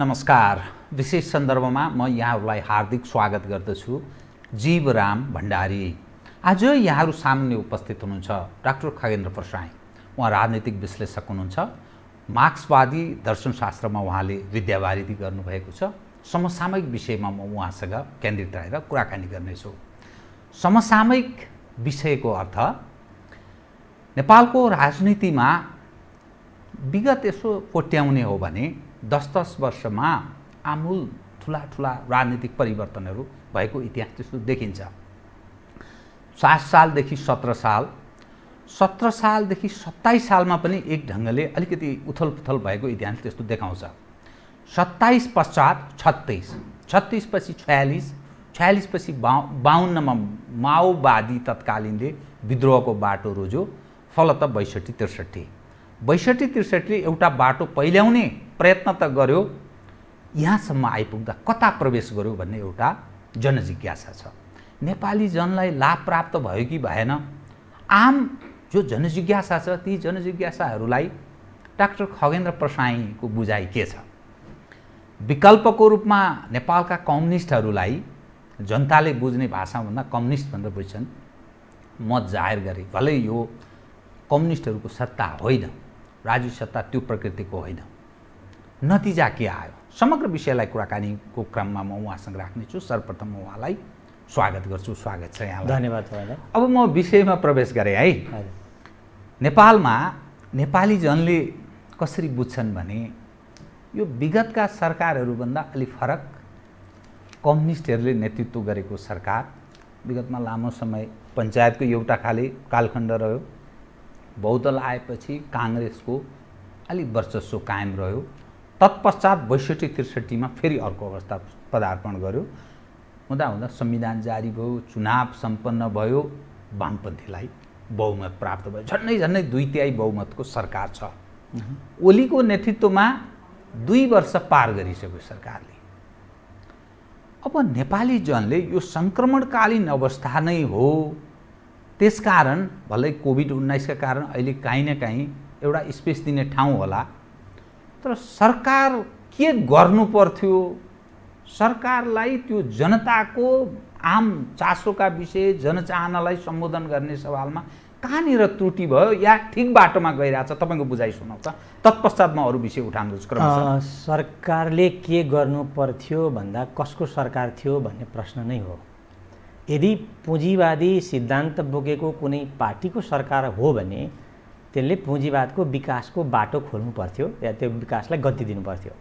नमस्कार विशेष सन्दर्भमा म यहाँहरूलाई हार्दिक स्वागत गर्दछु जीवराम भण्डारी आज यहाँहरू सामान्य उपस्थित हुनुहुन्छ डाक्टर खगेन्द्र प्रसाई उहाँ राजनीतिक विश्लेषक हुनुहुन्छ मार्क्सवादी दर्शनशास्त्रमा उहाँले विद्यावारिधि गर्नुभएको छ समसामयिक विषयमा म उहाँसँग केन्द्रित रहेर कुराकानी गर्नेछु समसामयिक विषयको अर्थ नेपालको राजनीतिमा विगत यसो कोट्याउने हो भने दस दस वर्षमा आमूल ठुला ठुला राजनीतिक परिवर्तनहरू भएको इतिहास त्यस्तो देखिन्छ सात सालदेखि सत्र साल सत्र सालदेखि सत्ताइस सालमा पनि एक ढङ्गले अलिकति उथलपुथल भएको इतिहास त्यस्तो देखाउँछ सत्ताइस पश्चात छत्तिस छत्तिसपछि छयालिस छयालिसपछि बा बाहन्नमा माओवादी तत्कालीनले विद्रोहको बाटो रोज्यो फलत बैसठी त्रिसठी बैसठी त्रिसठीले एउटा बाटो पहिल्याउने प्रयत्न त गर्यो यहाँसम्म आइपुग्दा कता प्रवेश गर्यो भन्ने एउटा जनजिज्ञासा छ नेपाली जनलाई लाभ प्राप्त भयो कि भएन आम जो जनजिज्ञासा छ ती जनजिज्ञासाहरूलाई डाक्टर खगेन्द्र प्रसाईको बुझाइ के छ विकल्पको रूपमा नेपालका कम्युनिस्टहरूलाई जनताले बुझ्ने भाषाभन्दा कम्युनिस्ट भनेर बुझ्छन् मत जाहेर गरे भलै यो कम्युनिस्टहरूको सत्ता होइन राजु सत्ता त्यो प्रकृतिको होइन नतिजा के आयो समग्र विषयलाई कुराकानीको क्रममा म उहाँसँग राख्नेछु सर्वप्रथम म उहाँलाई स्वागत गर्छु स्वागत छ यहाँ धन्यवाद अब म विषयमा प्रवेश गरेँ है नेपालमा नेपाली जनले कसरी बुझ्छन् भने यो विगतका सरकारहरूभन्दा अलि फरक कम्युनिस्टहरूले नेतृत्व गरेको सरकार विगतमा लामो समय पञ्चायतको एउटा खाले कालखण्ड रह्यो बहुदल आएपछि काङ्ग्रेसको अलिक वर्चस्व कायम रह्यो तत्पश्चात बैसठी त्रिसठीमा फेरि अर्को अवस्था पदार्पण गर्यो हुँदा हुँदा संविधान जारी भयो चुनाव सम्पन्न भयो वामपन्थीलाई बहुमत प्राप्त भयो झन्डै झन्डै दुई तिहाई बहुमतको सरकार छ ओलीको नेतृत्वमा दुई वर्ष पार गरिसक्यो सरकारले अब नेपाली जनले यो सङ्क्रमणकालीन अवस्था नै हो त्यसकारण भलै कोभिड उन्नाइसका कारण अहिले काहीँ न काहीँ एउटा स्पेस दिने ठाउँ होला तर सरकार के गर्नु पर्थ्यो सरकारलाई त्यो जनताको आम चासोका विषय जनचाहनालाई सम्बोधन गर्ने सवालमा कहाँनिर त्रुटि भयो या ठिक बाटोमा गइरहेछ तपाईँको बुझाइ सुनाउँछ तत्पश्चात म अरू विषय उठाउँदैछु सरकारले के गर्नु पर्थ्यो भन्दा कसको सरकार थियो भन्ने प्रश्न नै हो यदि पुँजीवादी सिद्धान्त बोकेको कुनै पार्टीको सरकार हो भने त्यसले पुँजीवादको विकासको बाटो खोल्नु पर्थ्यो या त्यो विकासलाई गति दिनुपर्थ्यो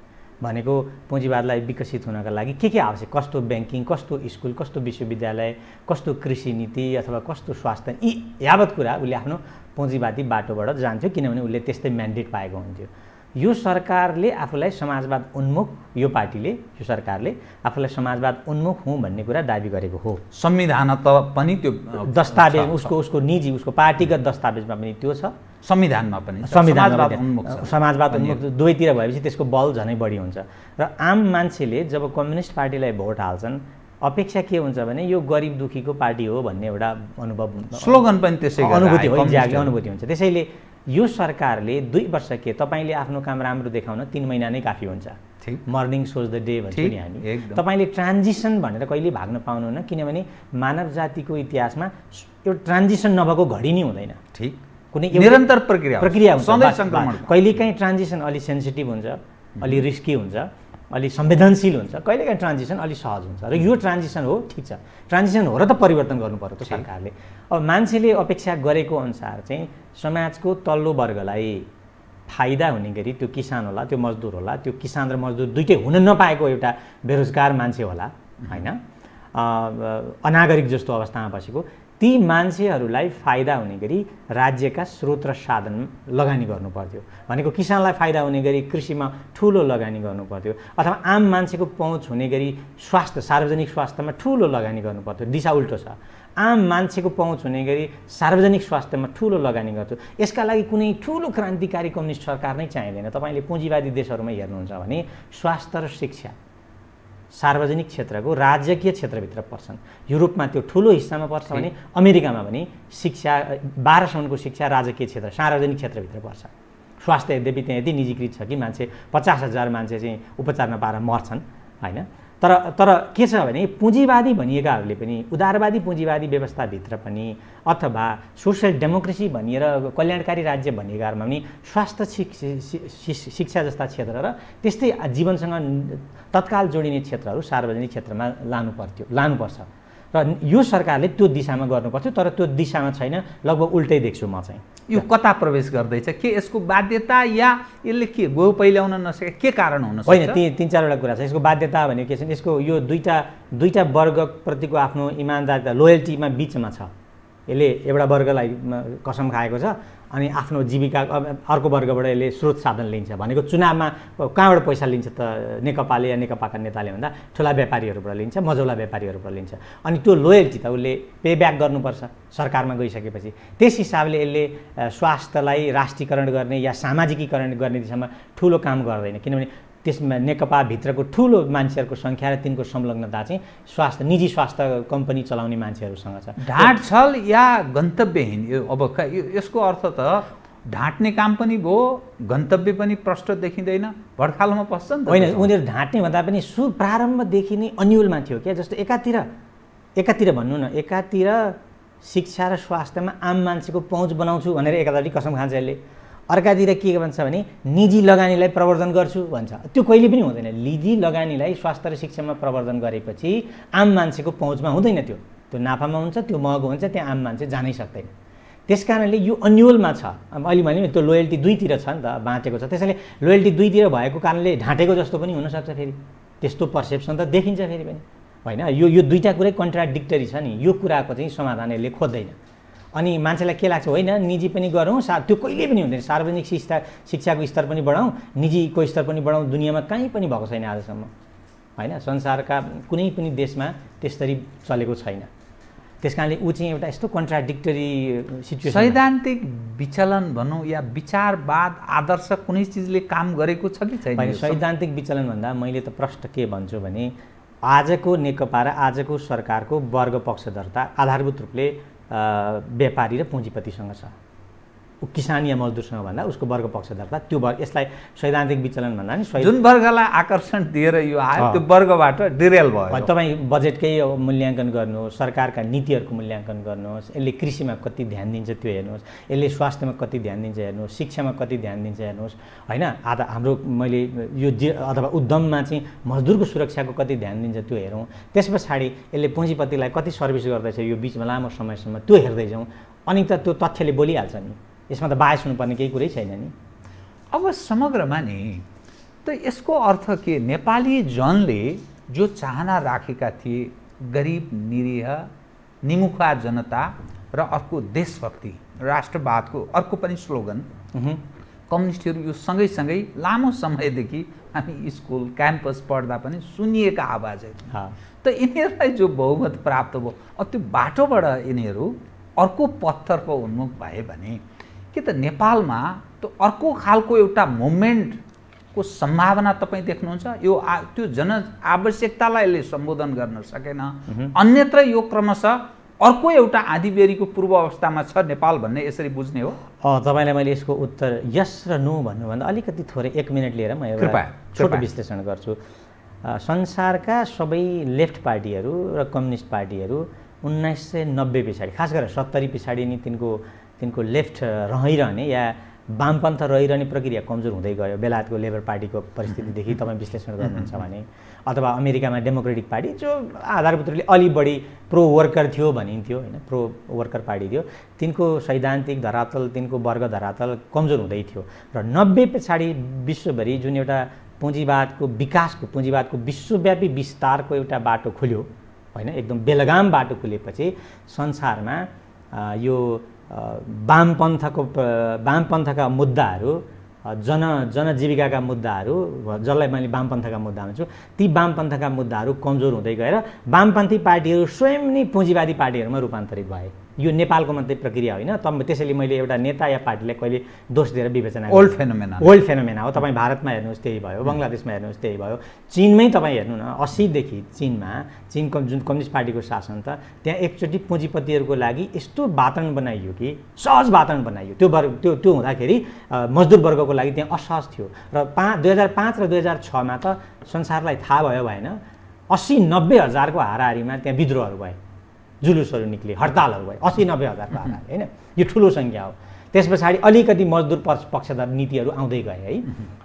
भनेको पुँजीवादलाई विकसित हुनका लागि के के आवश्यक कस्तो ब्याङ्किङ कस्तो स्कुल कस्तो विश्वविद्यालय कस्तो कृषि नीति अथवा कस्तो स्वास्थ्य यी यावत कुरा उसले आफ्नो पुँजीवादी बाटोबाट जान्थ्यो किनभने उसले त्यस्तै म्यान्डेट पाएको हुन्थ्यो यो सरकारले आफूलाई समाजवाद उन्मुख यो पार्टीले यो सरकारले आफूलाई समाजवाद उन्मुख हुँ भन्ने कुरा दावी गरेको हो संविधान त पनि त्यो दस्तावेज उसको उसको निजी उसको पार्टीगत दस्तावेजमा पनि त्यो छ संविधानमा पनि समाजवाद समाजवाद उन्मुक्त दुवैतिर भएपछि त्यसको बल झनै बढी हुन्छ र आम मान्छेले जब कम्युनिस्ट पार्टीलाई भोट हाल्छन् अपेक्षा के हुन्छ भने यो गरिब दुखीको पार्टी हो भन्ने एउटा अनुभव स्लोगन पनि त्यसै अनुभूति हो अनुभूति हुन्छ त्यसैले यो सरकारले दुई वर्ष के तपाईँले आफ्नो काम राम्रो देखाउन तिन महिना नै काफी हुन्छ मर्निङ सोज द डे भन्छ नि हामी तपाईँले ट्रान्जिसन भनेर कहिले भाग्न पाउनुहुन्न किनभने मानव जातिको इतिहासमा यो ट्रान्जिसन नभएको घडी नै हुँदैन ठिक कुनै निरन्तर प्रक्रिया प्रक्रिया कहिलेकाहीँ ट्रान्जिसन अलि सेन्सिटिभ हुन्छ अलि रिस्की हुन्छ अलि संवेदनशील हुन्छ कहिलेकाहीँ ट्रान्जिसन अलिक सहज हुन्छ र यो ट्रान्जिसन हो ठिक छ ट्रान्जिसन हो र त परिवर्तन गर्नु पऱ्यो त सरकारले अब मान्छेले अपेक्षा गरेको अनुसार चाहिँ समाजको तल्लो वर्गलाई फाइदा हुने गरी त्यो किसान होला त्यो मजदुर होला त्यो किसान र मजदुर दुइटै हुन नपाएको एउटा बेरोजगार मान्छे होला होइन अनागरिक जस्तो अवस्थामा बसेको ती मान्छेहरूलाई फाइदा हुने गरी राज्यका स्रोत र साधन लगानी गर्नुपर्थ्यो भनेको किसानलाई फाइदा हुने गरी कृषिमा ठुलो लगानी गर्नुपर्थ्यो अथवा आम मान्छेको पहुँच हुने गरी स्वास्थ्य सार्वजनिक स्वास्थ्यमा ठुलो लगानी गर्नुपर्थ्यो दिशा उल्टो छ आम मान्छेको पहुँच हुने गरी सार्वजनिक स्वास्थ्यमा ठुलो लगानी गर्छु यसका लागि कुनै ठुलो क्रान्तिकारी कम्युनिस्ट सरकार नै चाहिँदैन तपाईँले पुँजीवादी देशहरूमा हेर्नुहुन्छ भने स्वास्थ्य र शिक्षा सार्वजनिक क्षेत्रको राज्यकीय क्षेत्रभित्र पर्छन् युरोपमा त्यो ठुलो हिस्सामा पर्छ भने अमेरिकामा पनि शिक्षा बाह्रसम्मको शिक्षा राजकीय क्षेत्र सार्वजनिक क्षेत्रभित्र पर्छ स्वास्थ्य यद्यपि त्यहाँ यति निजीकृत छ कि मान्छे पचास हजार मान्छे चाहिँ उपचार नपाएर मर्छन् होइन तर तर के छ भने पुँजीवादी भनिएकाहरूले पनि उदारवादी पुँजीवादी व्यवस्थाभित्र पनि अथवा सोसियल डेमोक्रेसी भनिएर कल्याणकारी राज्य भनिएकाहरूमा पनि स्वास्थ्य शिक्षा जस्ता क्षेत्र र त्यस्तै जीवनसँग तत्काल जोडिने क्षेत्रहरू सार्वजनिक क्षेत्रमा लानु पर्थ्यो लानुपर्छ र यो सरकारले त्यो दिशामा गर्नुपर्थ्यो तर त्यो दिशामा छैन लगभग उल्टै देख्छु म चाहिँ यो कता प्रवेश गर्दैछ के यसको बाध्यता या यसले के गो पहिल्याउन नसके के कारण हुन होइन ती तिन चारवटा कुरा छ यसको बाध्यता भनेको के छ यसको यो दुईवटा दुईवटा वर्गप्रतिको आफ्नो इमान्दारिता लोयल्टीमा बिचमा छ यसले एउटा वर्गलाई कसम खाएको छ अनि आफ्नो जीविका अर्को वर्गबाट यसले स्रोत साधन लिन्छ भनेको चुनावमा कहाँबाट पैसा लिन्छ त नेकपाले या नेकपाका नेताले भन्दा ठुला व्यापारीहरूबाट लिन्छ मजौला व्यापारीहरूबाट लिन्छ अनि त्यो लोयल्टी त उसले पे ब्याक गर्नुपर्छ सरकारमा गइसकेपछि त्यस हिसाबले यसले स्वास्थ्यलाई राष्ट्रियकरण गर्ने या सामाजिकीकरण गर्ने दिशामा ठुलो काम गर्दैन किनभने त्यसमा नेकपाभित्रको ठुलो मान्छेहरूको सङ्ख्या र तिनको संलग्नता चाहिँ स्वास्थ्य निजी स्वास्थ्य कम्पनी चलाउने मान्छेहरूसँग छ ढाँट छल या गन्तव्यहीन यो अब यसको अर्थ त ढाँट्ने काम पनि भयो गन्तव्य पनि प्रष्ट देखिँदैन भर्खालमा पस्छन् नि होइन उनीहरू ढाँट्ने भन्दा पनि सुप्रारम्भदेखि नै अन्यलमा थियो क्या जस्तो एकातिर एकातिर भन्नु न एकातिर शिक्षा र स्वास्थ्यमा आम मान्छेको पहुँच बनाउँछु भनेर एकातिर कसम खान्छ अर्कातिर के भन्छ भने निजी लगानीलाई प्रवर्धन गर्छु भन्छ त्यो कहिले पनि हुँदैन निजी लगानीलाई स्वास्थ्य र शिक्षामा प्रवर्धन गरेपछि आम मान्छेको पहुँचमा हुँदैन त्यो त्यो नाफामा हुन्छ त्यो महँगो हुन्छ त्यहाँ आम मान्छे जानै सक्दैन त्यस कारणले यो अन्यलमा छ अहिले भने त्यो लोयल्टी दुईतिर छ नि त बाँटेको छ त्यसैले लोयल्टी दुईतिर भएको कारणले ढाँटेको जस्तो पनि हुनसक्छ फेरि त्यस्तो पर्सेप्सन त देखिन्छ फेरि पनि होइन यो यो दुईवटा कुरै कन्ट्राडिक्टरी छ नि यो कुराको चाहिँ समाधान यसले खोज्दैन अनि मान्छेलाई के लाग्छ होइन निजी पनि गरौँ सा त्यो कहिले पनि हुँदैन सार्वजनिक शिक्षा शिक्षाको स्तर पनि बढाउँ निजीको स्तर पनि बढाउँ दुनियाँमा कहीँ पनि भएको छैन आजसम्म होइन संसारका कुनै पनि देशमा त्यसरी चलेको छैन त्यस कारणले ऊ चाहिँ एउटा यस्तो कन्ट्राडिक्टरी सिचुएसन सैद्धान्तिक विचलन भनौँ या विचारवाद आदर्श कुनै चिजले काम गरेको छ कि छैन सैद्धान्तिक भन्दा मैले त प्रश्न के भन्छु भने आजको नेकपा र आजको सरकारको वर्ग पक्षधरता आधारभूत रूपले व्यापारी र पुँजीपतिसँग छ किसान या मजदुरसँग भन्दा उसको वर्ग पक्ष पक्षधरता त्यो वर्ग यसलाई सैद्धान्तिक विचलन भन्दा नि जुन वर्गलाई आकर्षण दिएर यो आयो त्यो वर्गबाट डिरेल भयो तपाईँ बजेटकै मूल्याङ्कन गर्नुहोस् सरकारका नीतिहरूको मूल्याङ्कन गर्नुहोस् यसले कृषिमा कति ध्यान दिन्छ त्यो हेर्नुहोस् यसले स्वास्थ्यमा कति ध्यान दिन्छ हेर्नुहोस् शिक्षामा कति ध्यान दिन्छ हेर्नुहोस् होइन आधा हाम्रो मैले यो जे अथवा उद्यममा चाहिँ मजदुरको सुरक्षाको कति ध्यान दिन्छ त्यो हेरौँ त्यस पछाडि यसले पुँजीपतिलाई कति सर्भिस गर्दैछ यो बिचमा लामो समयसम्म त्यो हेर्दैछौँ अनि त त्यो तथ्यले बोलिहाल्छ नि यसमा त बायस हुनुपर्ने केही कुरै छैन नि अब समग्रमा नि त यसको अर्थ के नेपाली जनले जो चाहना राखेका थिए गरिब निरीह निमुखा जनता र अर्को देशभक्ति राष्ट्रवादको अर्को पनि स्लोगन कम्युनिस्टहरू यो सँगैसँगै लामो समयदेखि हामी स्कुल क्याम्पस पढ्दा पनि सुनिएका आवाजहरू त यिनीहरूलाई जो बहुमत प्राप्त भयो अब त्यो बाटोबाट यिनीहरू अर्को पथतर्फ उन्मुख भए भने कि त नेपालमा त्यो अर्को खालको एउटा मुभमेन्टको सम्भावना तपाईँ देख्नुहुन्छ यो आ त्यो जन आवश्यकतालाई यसले सम्बोधन गर्न सकेन अन्यत्र यो क्रमशः अर्को एउटा आँधीबेरीको पूर्व अवस्थामा छ नेपाल भन्ने यसरी बुझ्ने हो तपाईँलाई मैले यसको उत्तर यस र नो भन्नुभन्दा अलिकति थोरै एक मिनट लिएर म एउटा छोटो विश्लेषण गर्छु संसारका सबै लेफ्ट पार्टीहरू र कम्युनिस्ट पार्टीहरू उन्नाइस सय नब्बे पछाडि खास गरेर सत्तरी पछाडि नि तिनको तिनको लेफ्ट रहिरहने या वामपन्थ रहिरहने प्रक्रिया कमजोर हुँदै गयो बेलायतको लेबर पार्टीको परिस्थितिदेखि तपाईँ विश्लेषण गर्नुहुन्छ भने अथवा अमेरिकामा डेमोक्रेटिक पार्टी जो आधारभूतले अलि बढी प्रो वर्कर थियो भनिन्थ्यो होइन प्रो वर्कर पार्टी थियो तिनको सैद्धान्तिक धरातल तिनको वर्ग धरातल कमजोर हुँदै थियो र नब्बे पछाडि विश्वभरि जुन एउटा पुँजीवादको विकासको पुँजीवादको विश्वव्यापी विस्तारको एउटा बाटो खुल्यो होइन एकदम बेलगाम बाटो खुलेपछि संसारमा यो वामपन्थको वामपन्थका मुद्दाहरू जन जनजीविकाका मुद्दाहरू जसलाई मैले वामपन्थका मुद्दा भन्छु ती वामपन्थका मुद्दाहरू कमजोर हुँदै गएर वामपन्थी पार्टीहरू स्वयं नै पुँजीवादी पार्टीहरूमा रूपान्तरित भए यो नेपालको मात्रै प्रक्रिया होइन त त्यसैले मैले एउटा नेता या पार्टीलाई कहिले दोष दिएर विवेचना ओल्ड फेनोमेना ओल्ड फेनोमेना हो तपाईँ भारतमा हेर्नुहोस् त्यही भयो बङ्गलादेशमा हेर्नुहोस् त्यही भयो चिनमै तपाईँ हेर्नु न असीदेखि चिनमा चिनको जुन कम्युनिस्ट पार्टीको शासन त त्यहाँ एकचोटि पुँजीपतिहरूको लागि यस्तो वातावरण बनाइयो कि सहज वातावरण बनाइयो त्यो वर्ग त्यो त्यो हुँदाखेरि मजदुर वर्गको लागि त्यहाँ असहज थियो र पाँच दुई हजार पाँच र दुई हजार छमा त संसारलाई थाहा भयो भएन अस्सी नब्बे हजारको हाराहारीमा त्यहाँ विद्रोहहरू भए जुलुसहरू निक्ले हडतालहरू भयो असी नब्बे हजारको आधारले होइन यो ठुलो सङ्ख्या हो त्यस पछाडि अलिकति मजदुर पक्षधार नीतिहरू आउँदै गए है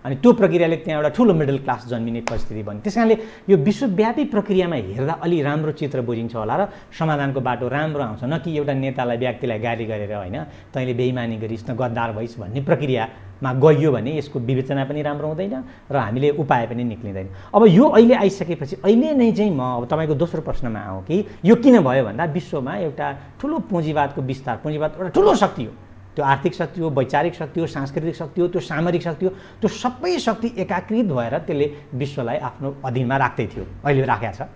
अनि त्यो प्रक्रियाले त्यहाँ एउटा ठुलो मिडल क्लास जन्मिने परिस्थिति बन्यो त्यस कारणले यो विश्वव्यापी प्रक्रियामा हेर्दा अलि राम्रो चित्र बुझिन्छ होला र समाधानको बाटो राम्रो आउँछ न कि एउटा नेतालाई व्यक्तिलाई गाली गरेर होइन तैँले बेइमानी गरिस् न गद्दार भइस् भन्ने प्रक्रियामा गइयो भने यसको विवेचना पनि राम्रो हुँदैन र हामीले उपाय पनि निक्लिँदैन अब यो अहिले आइसकेपछि अहिले नै चाहिँ म अब तपाईँको दोस्रो प्रश्नमा आऊँ कि यो किन भयो भन्दा विश्वमा एउटा ठुलो पुँजीवादको विस्तार पुँजीवाद एउटा ठुलो शक्ति हो त्यो आर्थिक शक्ति हो वैचारिक शक्ति हो सांस्कृतिक शक्ति हो त्यो सामरिक शक्ति हो त्यो सबै शक्ति एकाकृत भएर त्यसले विश्वलाई आफ्नो अधीनमा राख्दै थियो अहिले राखेको छ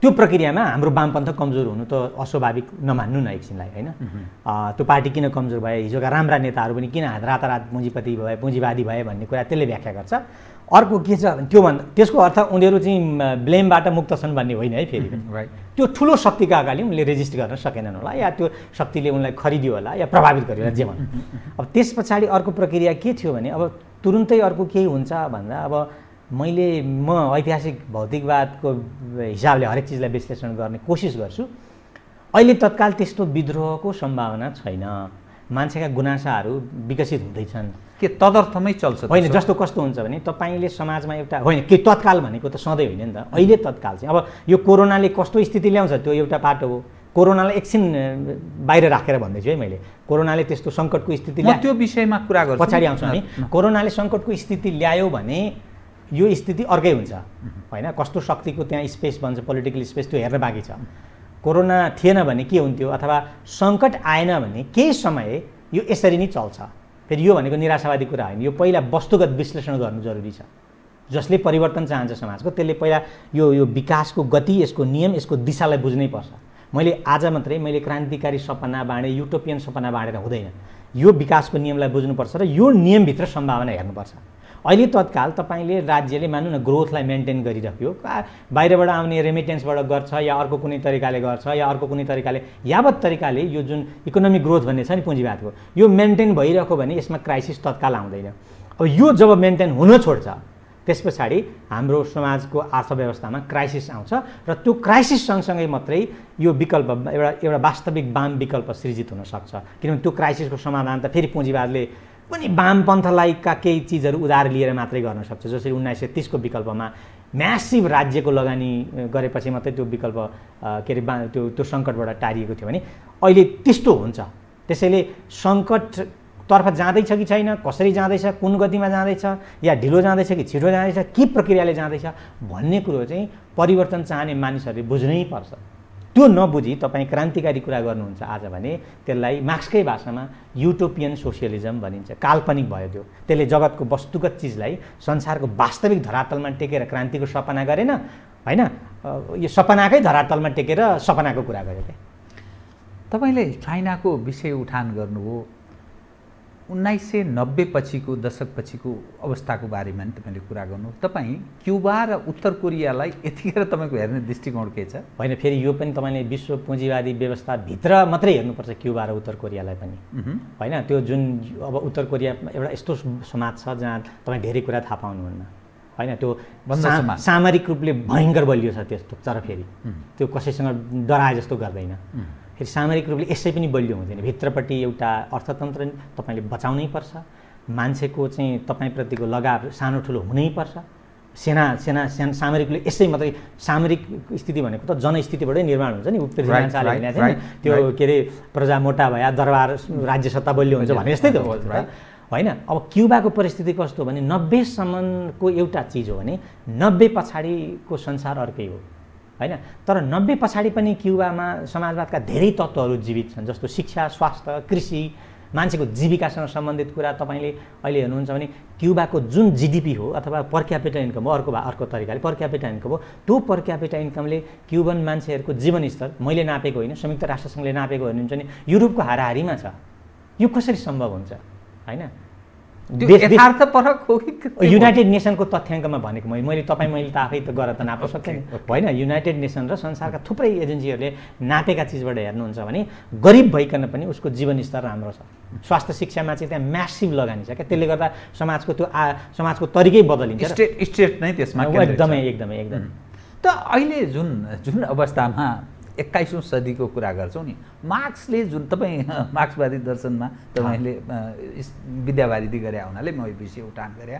त्यो प्रक्रियामा हाम्रो वामपन्थ कमजोर हुनु त अस्वाभाविक नमान्नु न एकछिनलाई होइन त्यो पार्टी किन कमजोर भयो हिजोका राम्रा नेताहरू पनि किन रातारात पुँजीपति भए पुँजीवादी भए भन्ने कुरा त्यसले व्याख्या गर्छ अर्को के छ त्योभन्दा त्यसको अर्थ उनीहरू चाहिँ ब्लेमबाट मुक्त छन् भन्ने होइन है फेरि राइट त्यो ठुलो शक्तिका अगाडि उनले रेजिस्ट गर्न सकेनन् होला या त्यो शक्तिले उनलाई खरिदियो होला या प्रभावित गर्यो होला जे भन्नु अब त्यस पछाडि अर्को प्रक्रिया के थियो भने अब तुरुन्तै अर्को केही हुन्छ भन्दा अब मैले म ऐतिहासिक भौतिकवादको हिसाबले हरेक चिजलाई विश्लेषण गर्ने कोसिस गर्छु अहिले तत्काल त्यस्तो विद्रोहको सम्भावना छैन मान्छेका गुनासाहरू विकसित हुँदैछन् के तदर्थमै चल्छ होइन जस्तो कस्तो हुन्छ भने तपाईँले समाजमा एउटा होइन के तत्काल भनेको त सधैँ होइन नि त अहिले तत्काल चाहिँ अब यो कोरोनाले कस्तो स्थिति ल्याउँछ त्यो एउटा पाटो हो कोरोनालाई एकछिन बाहिर राखेर भन्दैछु है मैले कोरोनाले त्यस्तो सङ्कटको स्थिति त्यो विषयमा कुरा गर्छु पछाडि आउँछु नि कोरोनाले सङ्कटको स्थिति ल्यायो भने यो स्थिति अर्कै हुन्छ होइन कस्तो शक्तिको त्यहाँ स्पेस भन्छ पोलिटिकल स्पेस त्यो हेर्न बाँकी छ कोरोना थिएन भने के हुन्थ्यो अथवा सङ्कट आएन भने केही समय यो यसरी नै चल्छ फेरि यो भनेको निराशावादी कुरा होइन यो पहिला वस्तुगत विश्लेषण गर्नु जरुरी छ जसले परिवर्तन चाहन्छ समाजको त्यसले पहिला यो यो विकासको गति यसको नियम यसको दिशालाई बुझ्नै पर्छ मैले आज मात्रै मैले क्रान्तिकारी सपना बाँडेँ युटोपियन सपना बाँडेर हुँदैन यो विकासको नियमलाई बुझ्नुपर्छ र यो नियमभित्र सम्भावना हेर्नुपर्छ अहिले तत्काल तपाईँले राज्यले मान्नु न ग्रोथलाई मेन्टेन गरिरह्यो बाहिरबाट आउने रेमिटेन्सबाट गर्छ या अर्को कुनै तरिकाले गर्छ या अर्को कुनै तरिकाले यावत तरिकाले यो जुन इकोनोमिक ग्रोथ भन्ने छ नि पुँजीवादको यो मेन्टेन भइरहेको भने यसमा क्राइसिस तत्काल आउँदैन अब यो जब मेन्टेन हुन छोड्छ त्यस पछाडि हाम्रो समाजको अर्थव्यवस्थामा क्राइसिस आउँछ र त्यो क्राइसिस सँगसँगै मात्रै यो विकल्प एउटा एउटा वास्तविक वाम विकल्प सृजित हुनसक्छ किनभने त्यो क्राइसिसको समाधान त फेरि पुँजीवादले पनि वामपन्थलाईका केही चिजहरू उधार लिएर मात्रै गर्न सक्छ जसरी उन्नाइस सय तिसको विकल्पमा म्यासिभ राज्यको लगानी गरेपछि मात्रै त्यो विकल्प के अरे बा त्यो त्यो सङ्कटबाट टारिएको थियो भने अहिले त्यस्तो हुन्छ त्यसैले सङ्कटतर्फ जाँदैछ कि छैन कसरी जाँदैछ कुन गतिमा जाँदैछ या ढिलो जाँदैछ कि छिटो जाँदैछ के प्रक्रियाले जाँदैछ भन्ने कुरो चाहिँ परिवर्तन चाहने मानिसहरूले बुझ्नै पर्छ त्यो नबुझी तपाईँ क्रान्तिकारी कुरा गर्नुहुन्छ आज भने त्यसलाई मार्क्सकै भाषामा युटोपियन सोसियलिजम भनिन्छ काल्पनिक भयो त्यो त्यसले जगतको वस्तुगत चिजलाई संसारको वास्तविक धरातलमा टेकेर क्रान्तिको सपना गरेन होइन यो सपनाकै धरातलमा टेकेर सपनाको कुरा गरे क्या तपाईँले चाइनाको विषय उठान गर्नुभयो उन्नाइस सय नब्बे पछिको दशकपछिको अवस्थाको बारेमा नि तपाईँले कुरा गर्नु तपाईँ क्युबा र उत्तर कोरियालाई यतिखेर तपाईँको हेर्ने दृष्टिकोण के छ होइन फेरि यो पनि तपाईँले विश्व पुँजीवादी व्यवस्थाभित्र मात्रै हेर्नुपर्छ क्युबा र उत्तर कोरियालाई पनि होइन त्यो जुन अब उत्तर कोरिया एउटा यस्तो समाज छ जहाँ तपाईँ धेरै कुरा थाहा पाउनुहुन्न होइन त्यो सामरिक रूपले भयङ्कर बलियो छ त्यस्तो तर फेरि त्यो कसैसँग डराए जस्तो गर्दैन फेरि सामरिक रूपले यसै पनि बलियो हुँदैन भित्रपट्टि एउटा अर्थतन्त्र तपाईँले बचाउनै पर्छ मान्छेको चाहिँ तपाईँप्रतिको लगाव सानो ठुलो हुनैपर्छ सेना सेना सेना सामरिकले यसै मात्रै सामरिक स्थिति भनेको त जनस्थितिबाटै निर्माण हुन्छ नि उक्त भन्ने त्यो के अरे प्रजा मोटा भए दरबार राज्य सत्ता बलियो हुन्छ भने यस्तै त हो होइन अब क्युबाको परिस्थिति कस्तो हो भने नब्बेसम्मको एउटा चिज हो भने नब्बे पछाडिको संसार अर्कै हो होइन तर नब्बे पछाडि पनि क्युबामा समाजवादका धेरै तत्त्वहरू जीवित छन् जस्तो शिक्षा स्वास्थ्य कृषि मान्छेको जीविकासँग सम्बन्धित कुरा तपाईँले अहिले हेर्नुहुन्छ भने क्युबाको जुन जिडिपी हो अथवा पर क्यापिटल इन्कम हो अर्को भा अर्को तरिकाले पर क्यापिटल इन्कम हो त्यो पर क्यापिटल इन्कमले क्युबन मान्छेहरूको जीवनस्तर मैले नापेको होइन संयुक्त राष्ट्रसङ्घले नापेको हेर्नुहुन्छ भने युरोपको हाराहारीमा छ यो कसरी सम्भव हुन्छ होइन यथार्थपरक हो युनाइटेड नेसनको तथ्याङ्कमा भनेको मैले मैले तपाईँ मैले त आफै त गरेर त नाप्न सक्थेँ होइन युनाइटेड नेसन र संसारका थुप्रै एजेन्सीहरूले नापेका चिजबाट हेर्नुहुन्छ भने गरिब भइकन पनि उसको जीवनस्तर राम्रो छ स्वास्थ्य शिक्षामा चाहिँ त्यहाँ म्यासिभ लगानी छ क्या त्यसले गर्दा समाजको त्यो आ समाजको तरिकै बदलिन्छ स्टेट स्टेट नै त्यसमा एकदमै एकदमै एकदम त अहिले जुन जुन अवस्थामा एक्काइसौँ सदीको कुरा गर्छौँ नि मार्क्सले जुन तपाईँ मार्क्सवादी दर्शनमा तपाईँले विद्यावारिधि गरे हुनाले म यो विषय उठान गरे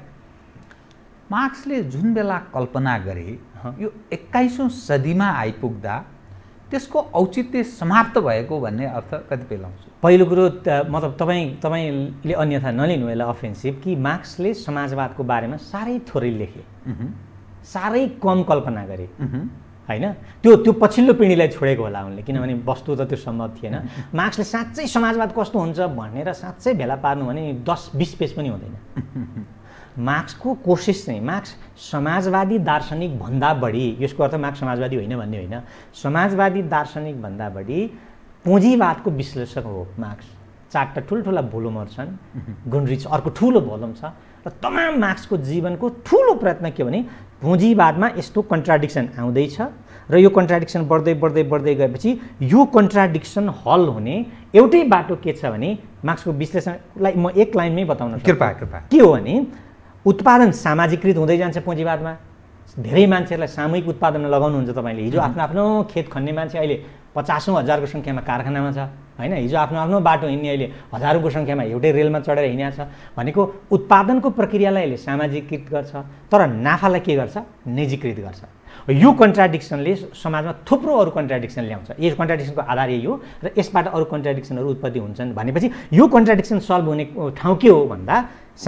मार्क्सले जुन बेला कल्पना गरे यो एक्काइसौँ सदीमा आइपुग्दा त्यसको औचित्य समाप्त भएको भन्ने अर्थ कतिपय लाउँछु पहिलो कुरो मतलब तपाईँ तपाईँले अन्यथा नलिनु यसलाई अफेन्सिभ कि मार्क्सले समाजवादको बारेमा साह्रै थोरै लेखे साह्रै कम कल्पना गरे होइन त्यो त्यो पछिल्लो पिँढीलाई छोडेको होला उनले किनभने वस्तु त त्यो सम्भव थिएन मार्क्सले साँच्चै समाजवाद कस्तो हुन्छ भनेर साँच्चै भेला पार्नु भने दस बिस पेज पनि हुँदैन मार्क्सको कोसिस चाहिँ मार्क्स समाजवादी दार्शनिक भन्दा बढी यसको अर्थ मार्क्स समाजवादी होइन भन्ने होइन समाजवादी दार्शनिक भन्दा बढी पुँजीवादको विश्लेषक हो मार्क्स चारवटा ठुल्ठुला भोलुमहरू छन् गुन्ड्रिच अर्को ठुलो भोलुम छ र तमाम मार्क्सको जीवनको ठुलो प्रयत्न के भने पुँजीवादमा यस्तो कन्ट्राडिक्सन आउँदैछ र यो कन्ट्राडिक्सन बढ्दै बढ्दै बढ्दै गएपछि यो कन्ट्राडिक्सन हल हुने एउटै बाटो के छ भने मार्क्सको विश्लेषणलाई म एक लाइनमै बताउन कृपा कृपा के हो भने उत्पादन सामाजिकृत हुँदै जान्छ पुँजीवादमा धेरै मान्छेहरूलाई सामूहिक उत्पादनमा लगाउनुहुन्छ तपाईँले हिजो आफ्नो आफ्नो खेत खन्ने मान्छे अहिले पचासौँ हजारको सङ्ख्यामा कारखानामा छ होइन हिजो आफ्नो आफ्नो बाटो हिँड्ने अहिले हजारौँको सङ्ख्यामा एउटै रेलमा चढेर हिँडेको छ भनेको उत्पादनको प्रक्रियालाई अहिले सामाजिकृत गर्छ तर नाफालाई के गर्छ निजीकृत गर्छ यो कन्ट्राडिक्सनले समाजमा थुप्रो अरू कन्ट्राडिक्सन ल्याउँछ यो कन्ट्राडिक्सनको आधार यही हो र यसबाट अरू कन्ट्राडिक्सनहरू उत्पत्ति हुन्छन् भनेपछि यो कन्ट्राडिक्सन सल्भ हुने ठाउँ के हो भन्दा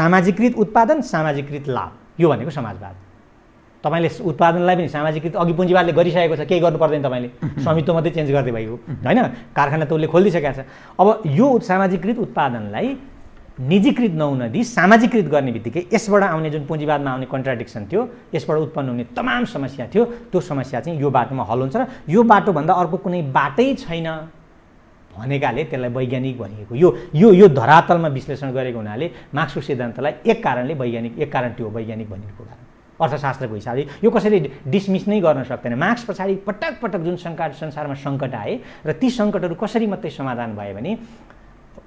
सामाजिकृत उत्पादन सामाजिकृत लाभ यो भनेको समाजवाद तपाईँले उत्पादनलाई पनि सामाजिककृत अघि पुँजीवादले गरिसकेको छ केही गर्नु पर्दैन तपाईँले स्वामित्व मात्रै चेन्ज गर्दै भयो होइन कारखाना त उसले खोलिदिइसकेको छ अब यो सामाजिकृत उत्पादनलाई निजीकृत नहुन दिई सामाजिककृत गर्ने बित्तिकै यसबाट आउने जुन पुँजीवादमा आउने कन्ट्राडिक्सन थियो यसबाट उत्पन्न हुने तमाम समस्या थियो त्यो समस्या चाहिँ यो बाटोमा हल हुन्छ र यो बाटोभन्दा अर्को कुनै बाटै छैन भनेकाले त्यसलाई वैज्ञानिक भनिएको यो यो यो धरातलमा विश्लेषण गरेको हुनाले मार्क्सको सिद्धान्तलाई एक कारणले वैज्ञानिक एक कारण त्यो वैज्ञानिक भनिएको कारण अर्थशास्त्रको हिसाबले यो कसैले डिसमिस नै गर्न सक्दैन मार्क्स पछाडि पटक पटक जुन सङ्कट संसारमा सङ्कट आए र ती सङ्कटहरू कसरी मात्रै समाधान भयो भने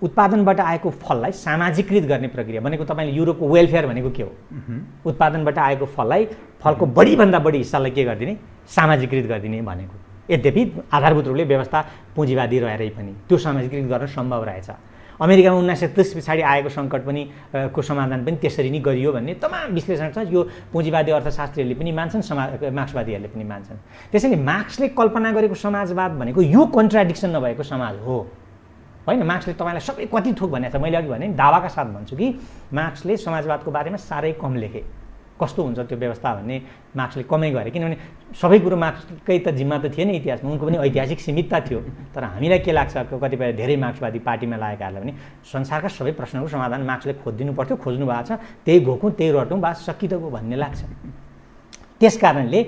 उत्पादनबाट आएको फललाई सामाजिकृत गर्ने प्रक्रिया भनेको तपाईँले युरोपको वेलफेयर भनेको के हो उत्पादनबाट आएको फललाई फलको बढीभन्दा बढी हिस्सालाई के गरिदिने सामाजिकृत गरिदिने भनेको यद्यपि आधारभूत रूपले व्यवस्था पुँजीवादी रहेरै पनि त्यो सामाजिकृत गर्न सम्भव रहेछ अमेरिकामा उन्नाइस सय तिस पछाडि आएको सङ्कट पनि को समाधान पनि त्यसरी नै गरियो भन्ने तमाम विश्लेषण छ यो पुँजीवादी अर्थशास्त्रीहरूले पनि मान्छन् समा मार्क्सवादीहरूले पनि मान्छन् त्यसैले मार्क्सले कल्पना गरेको समाजवाद भनेको यो कन्ट्राडिक्सन नभएको समाज हो होइन मार्क्सले तपाईँलाई सबै कति थोक भनेको छ मैले अघि भने दावाका साथ भन्छु कि मार्क्सले समाजवादको बारेमा साह्रै कम लेखेँ कस्तो हुन्छ त्यो व्यवस्था भन्ने मार्क्सले कमै गरे किनभने सबै कुरो मार्क्सकै त जिम्मा त थिएन इतिहासमा उनको पनि ऐतिहासिक सीमितता थियो तर हामीलाई के लाग्छ कतिपय धेरै मार्क्सवादी पार्टीमा लागेकाहरूलाई पनि संसारका सबै प्रश्नको समाधान मार्क्सले खोजिदिनु पर्थ्यो खोज्नु भएको छ त्यही घोकौँ त्यही रटौँ बा सकिँदो भन्ने लाग्छ त्यस कारणले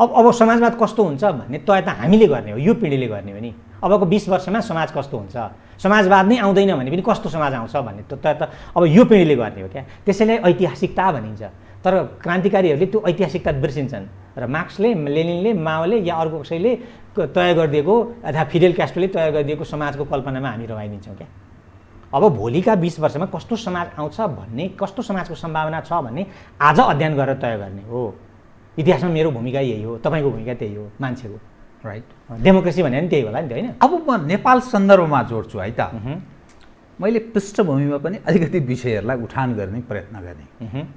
अब अब समाजवाद कस्तो हुन्छ भन्ने तय त हामीले गर्ने हो यो पिँढीले गर्ने हो नि अबको बिस वर्षमा समाज कस्तो हुन्छ समाजवाद नै आउँदैन भने पनि कस्तो समाज आउँछ भन्ने त त अब यो पिँढीले गर्ने हो क्या त्यसैलाई ऐतिहासिकता भनिन्छ तर क्रान्तिकारीहरूले त्यो ऐतिहासिकता बिर्सिन्छन् र मार्क्सले लेनिनले माओले या अर्को कसैले तय गरिदिएको अथवा फिडेल क्यास्टोले तय गरिदिएको समाजको कल्पनामा हामी रमाइदिन्छौँ क्या अब भोलिका बिस वर्षमा कस्तो समाज आउँछ भन्ने कस्तो समाजको सम्भावना छ भन्ने आज अध्ययन गरेर तय गर्ने हो इतिहासमा मेरो भूमिका यही हो तपाईँको भूमिका त्यही हो मान्छेको राइट डेमोक्रेसी भने पनि त्यही होला नि त होइन अब म नेपाल सन्दर्भमा जोड्छु है त मैले पृष्ठभूमिमा पनि अलिकति विषयहरूलाई उठान गर्ने प्रयत्न गरेँ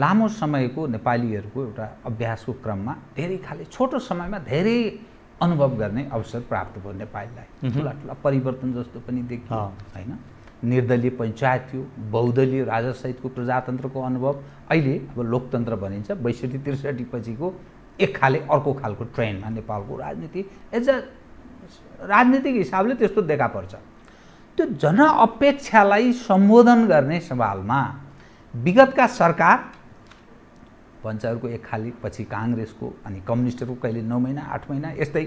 लामो समयको नेपालीहरूको एउटा अभ्यासको क्रममा धेरै खाले छोटो समयमा धेरै अनुभव गर्ने अवसर प्राप्त भयो नेपालीलाई ठुला ठुला परिवर्तन जस्तो पनि देखियो होइन निर्दलीय पञ्चायत थियो बहुदलीय राजासहितको प्रजातन्त्रको अनुभव अहिले अब लोकतन्त्र भनिन्छ बैसठी त्रिसठी पछिको एक खाले अर्को खालको ट्रेन्डमा नेपालको राजनीति एज अ राजनीतिक हिसाबले त्यस्तो देखा पर्छ त्यो जनअपेक्षालाई सम्बोधन गर्ने सवालमा विगतका सरकार भन्साहरूको एक खाली पछि काङ्ग्रेसको अनि कम्युनिस्टहरूको कहिले नौ महिना आठ महिना यस्तै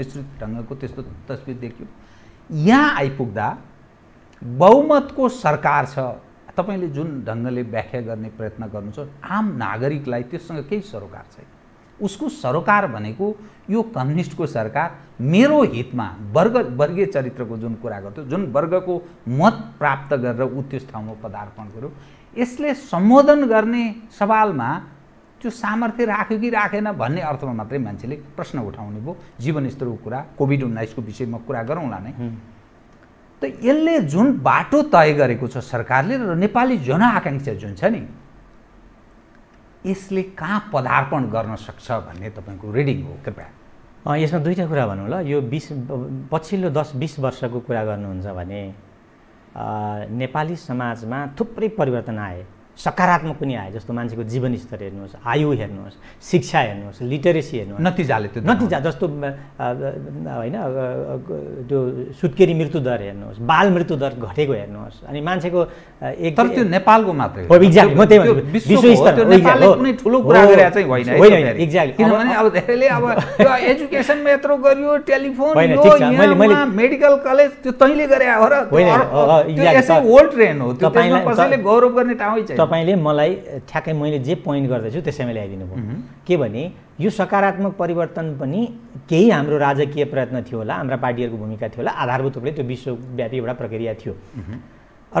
मिश्रित ढङ्गको त्यस्तो तस्विर देखियो यहाँ आइपुग्दा बहुमतको सरकार छ तपाईँले जुन ढङ्गले व्याख्या गर्ने प्रयत्न गर्नुहुन्छ आम नागरिकलाई त्यससँग केही सरोकार छैन उसको सरोकार भनेको यो कम्युनिस्टको सरकार मेरो हितमा वर्ग वर्गीय चरित्रको जुन कुरा गर्थ्यो जुन वर्गको मत प्राप्त गरेर ऊ त्यस ठाउँमा पदार्पण गर्यो यसले सम्बोधन गर्ने सवालमा त्यो सामर्थ्य राख्यो कि राखेन भन्ने अर्थमा मात्रै मान्छेले प्रश्न उठाउने भयो जीवनस्तरको कुरा कोभिड उन्नाइसको विषयमा कुरा गरौँला नै त यसले जुन बाटो तय गरेको छ सरकारले र नेपाली जनआकाङ्क्षा जुन छ नि यसले कहाँ पदार्पण गर्न सक्छ भन्ने तपाईँको रिडिङ हो कृपया यसमा दुईवटा कुरा भनौँ ल यो बिस पछिल्लो दस बिस वर्षको कुरा गर्नुहुन्छ भने नेपाली समाजमा थुप्रै परिवर्तन आए सकारात्मक पनि आए जस्तो मान्छेको जीवन स्तर हेर्नुहोस् आयु हेर्नुहोस् शिक्षा हेर्नुहोस् लिटरेसी हेर्नुहोस् नतिजाले त्यो नतिजा जस्तो होइन त्यो सुत्केरी मृत्युदर हेर्नुहोस् बाल मृत्युदर घटेको हेर्नुहोस् अनि मान्छेको एक तर त्यो नेपालको मात्रै हो एक्ज्याक्ट म त्यही होइन होइन एक्ज्याक्ट किनभने अब धेरैले अब एजुकेसनमा यत्रो गरियो टेलिफोन मेडिकल कलेज त्यो तैँले गरे हो र होइन ओल्ड ट्रेन हो त्यो कसैले गौरव गर्ने ठाउँै छैन तपाईँले मलाई ठ्याक्कै मैले जे पोइन्ट गर्दैछु त्यसैमा ल्याइदिनु भयो के भने यो सकारात्मक परिवर्तन पनि केही हाम्रो राजकीय प्रयत्न थियो होला हाम्रा पार्टीहरूको भूमिका थियो होला आधारभूत रूपले त्यो विश्वव्यापी एउटा प्रक्रिया थियो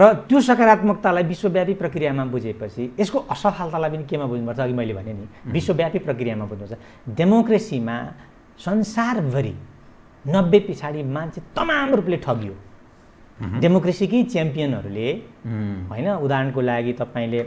र त्यो सकारात्मकतालाई विश्वव्यापी प्रक्रियामा बुझेपछि यसको असफलतालाई पनि केमा बुझ्नुपर्छ अघि मैले भने नि विश्वव्यापी प्रक्रियामा बुझ्नुपर्छ डेमोक्रेसीमा संसारभरि नब्बे पछाडि मान्छे तमाम रूपले ठगियो डेमोक्रेसीकै mhm. च्याम्पियनहरूले mhm. होइन उदाहरणको लागि तपाईँले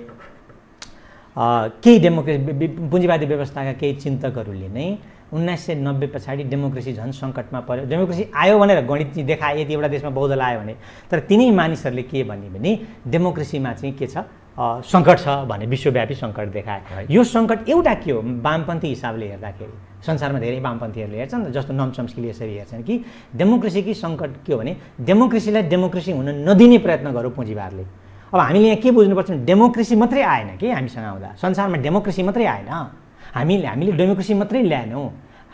केही डेमोक्रेसी पुँजीवादी व्यवस्थाका केही चिन्तकहरूले नै उन्नाइस सय नब्बे पछाडि डेमोक्रेसी झन् सङ्कटमा पऱ्यो डेमोक्रेसी आयो भनेर गणित देखाए यदि एउटा देशमा बहुदल आयो भने तर तिनै मानिसहरूले के भन्यो भने डेमोक्रेसीमा चाहिँ के छ सङ्कट छ भने विश्वव्यापी सङ्कट देखाए यो सङ्कट एउटा के हो वामपन्थी हिसाबले हेर्दाखेरि संसारमा धेरै वामपन्थीहरूले हेर्छन् जस्तो नमचम्स्कीले यसरी हेर्छन् कि डेमोक्रेसीकै सङ्कट के हो भने डेमोक्रेसीलाई डेमोक्रेसी हुन नदिने प्रयत्न गरौँ पुँजीवादले अब हामीले यहाँ के बुझ्नुपर्छ भने डेमोक्रेसी मात्रै आएन कि हामीसँग आउँदा संसारमा डेमोक्रेसी मात्रै आएन हामीले हामीले डेमोक्रेसी मात्रै ल्याएनौँ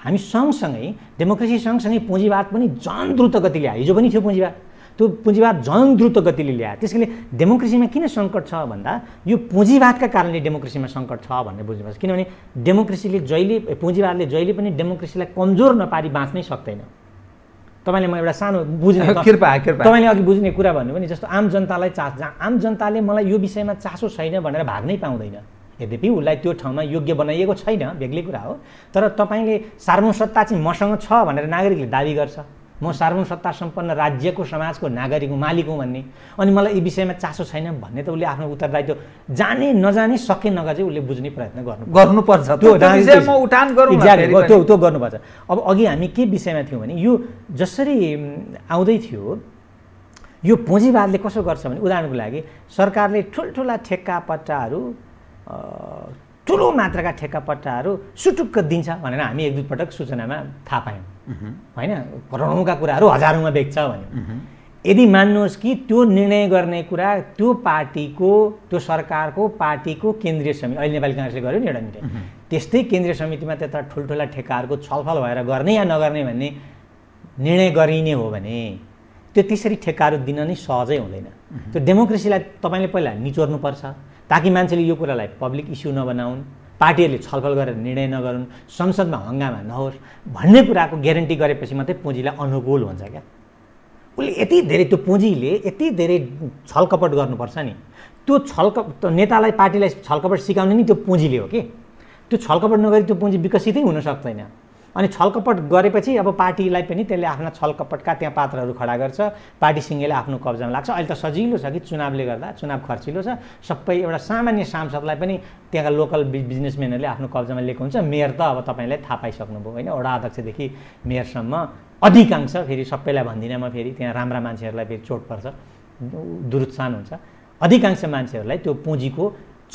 हामी सँगसँगै डेमोक्रेसी सँगसँगै पुँजीवाद पनि झन् द्रुत गतिले हिजो पनि थियो पुँजीवाद त्यो पुँजीवाद झन् द्रुत गतिले ल्यायो त्यस कारणले डेमोक्रेसीमा किन सङ्कट छ भन्दा यो पुँजीवादका कारणले डेमोक्रेसीमा सङ्कट छ भन्ने बुझ्नुपर्छ किनभने डेमोक्रेसीले जहिले पुँजीवादले जहिले पनि डेमोक्रेसीलाई कमजोर नपारी बाँच्नै सक्दैन तपाईँले म एउटा सानो बुझ्ने कृपा कृपा तपाईँले अघि बुझ्ने कुरा भन्नुभयो नि जस्तो आम जनतालाई चास आम जनताले मलाई यो विषयमा चासो छैन भनेर भाग्नै पाउँदैन यद्यपि उसलाई त्यो ठाउँमा योग्य बनाइएको छैन बेग्लै कुरा हो तर तपाईँले सार्वसत्ता चाहिँ मसँग छ भनेर नागरिकले दावी गर्छ म सार्वभौम सत्ता सम्पन्न राज्यको समाजको नागरिक हुँ मालिक हुँ भन्ने अनि मलाई यी विषयमा चासो छैन भन्ने त उसले आफ्नो उत्तरदायित्व जाने नजाने सके नगा चाहिँ उसले बुझ्ने प्रयत्न गर्नु गर्नुपर्छ त्यो उठान त्यो त्यो गर्नुपर्छ अब अघि हामी के विषयमा थियौँ भने यो जसरी आउँदै थियो यो पुँजीवादले कसो गर्छ भने उदाहरणको लागि सरकारले ठुल्ठुला ठेक्का पट्टाहरू ठुलो मात्राका ठेक्कापट्टाहरू सुटुक्क दिन्छ भनेर हामी एक दुईपटक सूचनामा थाहा पायौँ होइन करोडौँका कुराहरू हजारौँमा बेच्छ भन्यो यदि मान्नुहोस् कि त्यो निर्णय गर्ने कुरा त्यो पार्टीको त्यो सरकारको पार्टीको केन्द्रीय समिति अहिले नेपाली काङ्ग्रेसले गर्यो नि एउटा निर्णय त्यस्तै केन्द्रीय समितिमा त्यता ठुल्ठुला ठेक्काहरूको छलफल भएर गर्ने या नगर्ने भन्ने निर्णय गरिने हो भने त्यो त्यसरी ठेक्काहरू दिन नै सहजै हुँदैन त्यो डेमोक्रेसीलाई तपाईँले पहिला निचोर्नुपर्छ ताकि मान्छेले यो कुरालाई पब्लिक इस्यु नबनाउन् पार्टीहरूले छलफल गरेर निर्णय नगरून् संसदमा हङ्गामा नहोस् भन्ने कुराको ग्यारेन्टी गरेपछि मात्रै पुँजीलाई अनुकूल हुन्छ क्या उसले यति धेरै त्यो पुँजीले यति धेरै छलकपट गर्नुपर्छ नि त्यो छलक नेतालाई पार्टीलाई छलकपट सिकाउने नि त्यो पुँजीले हो कि त्यो छलकपट नगरी त्यो पुँजी विकसितै हुन सक्दैन अनि छलकपट गरेपछि अब पार्टीलाई पनि त्यसले आफ्ना छलकपटका त्यहाँ पात्रहरू खडा गर्छ पार्टी सिंहले आफ्नो कब्जामा लाग्छ अहिले त सजिलो छ कि चुनावले गर्दा चुनाव खर्चिलो छ सबै एउटा सामान्य सांसदलाई पनि त्यहाँका लोकल बिजनेसम्यानहरूले आफ्नो कब्जामा लिएको हुन्छ मेयर त अब तपाईँलाई थाहा पाइसक्नुभयो होइन वडा अध्यक्षदेखि मेयरसम्म अधिकांश फेरि सबैलाई भन्दिनँ म फेरि त्यहाँ राम्रा मान्छेहरूलाई फेरि चोट पर्छ दुरुत्सान हुन्छ अधिकांश मान्छेहरूलाई त्यो पुँजीको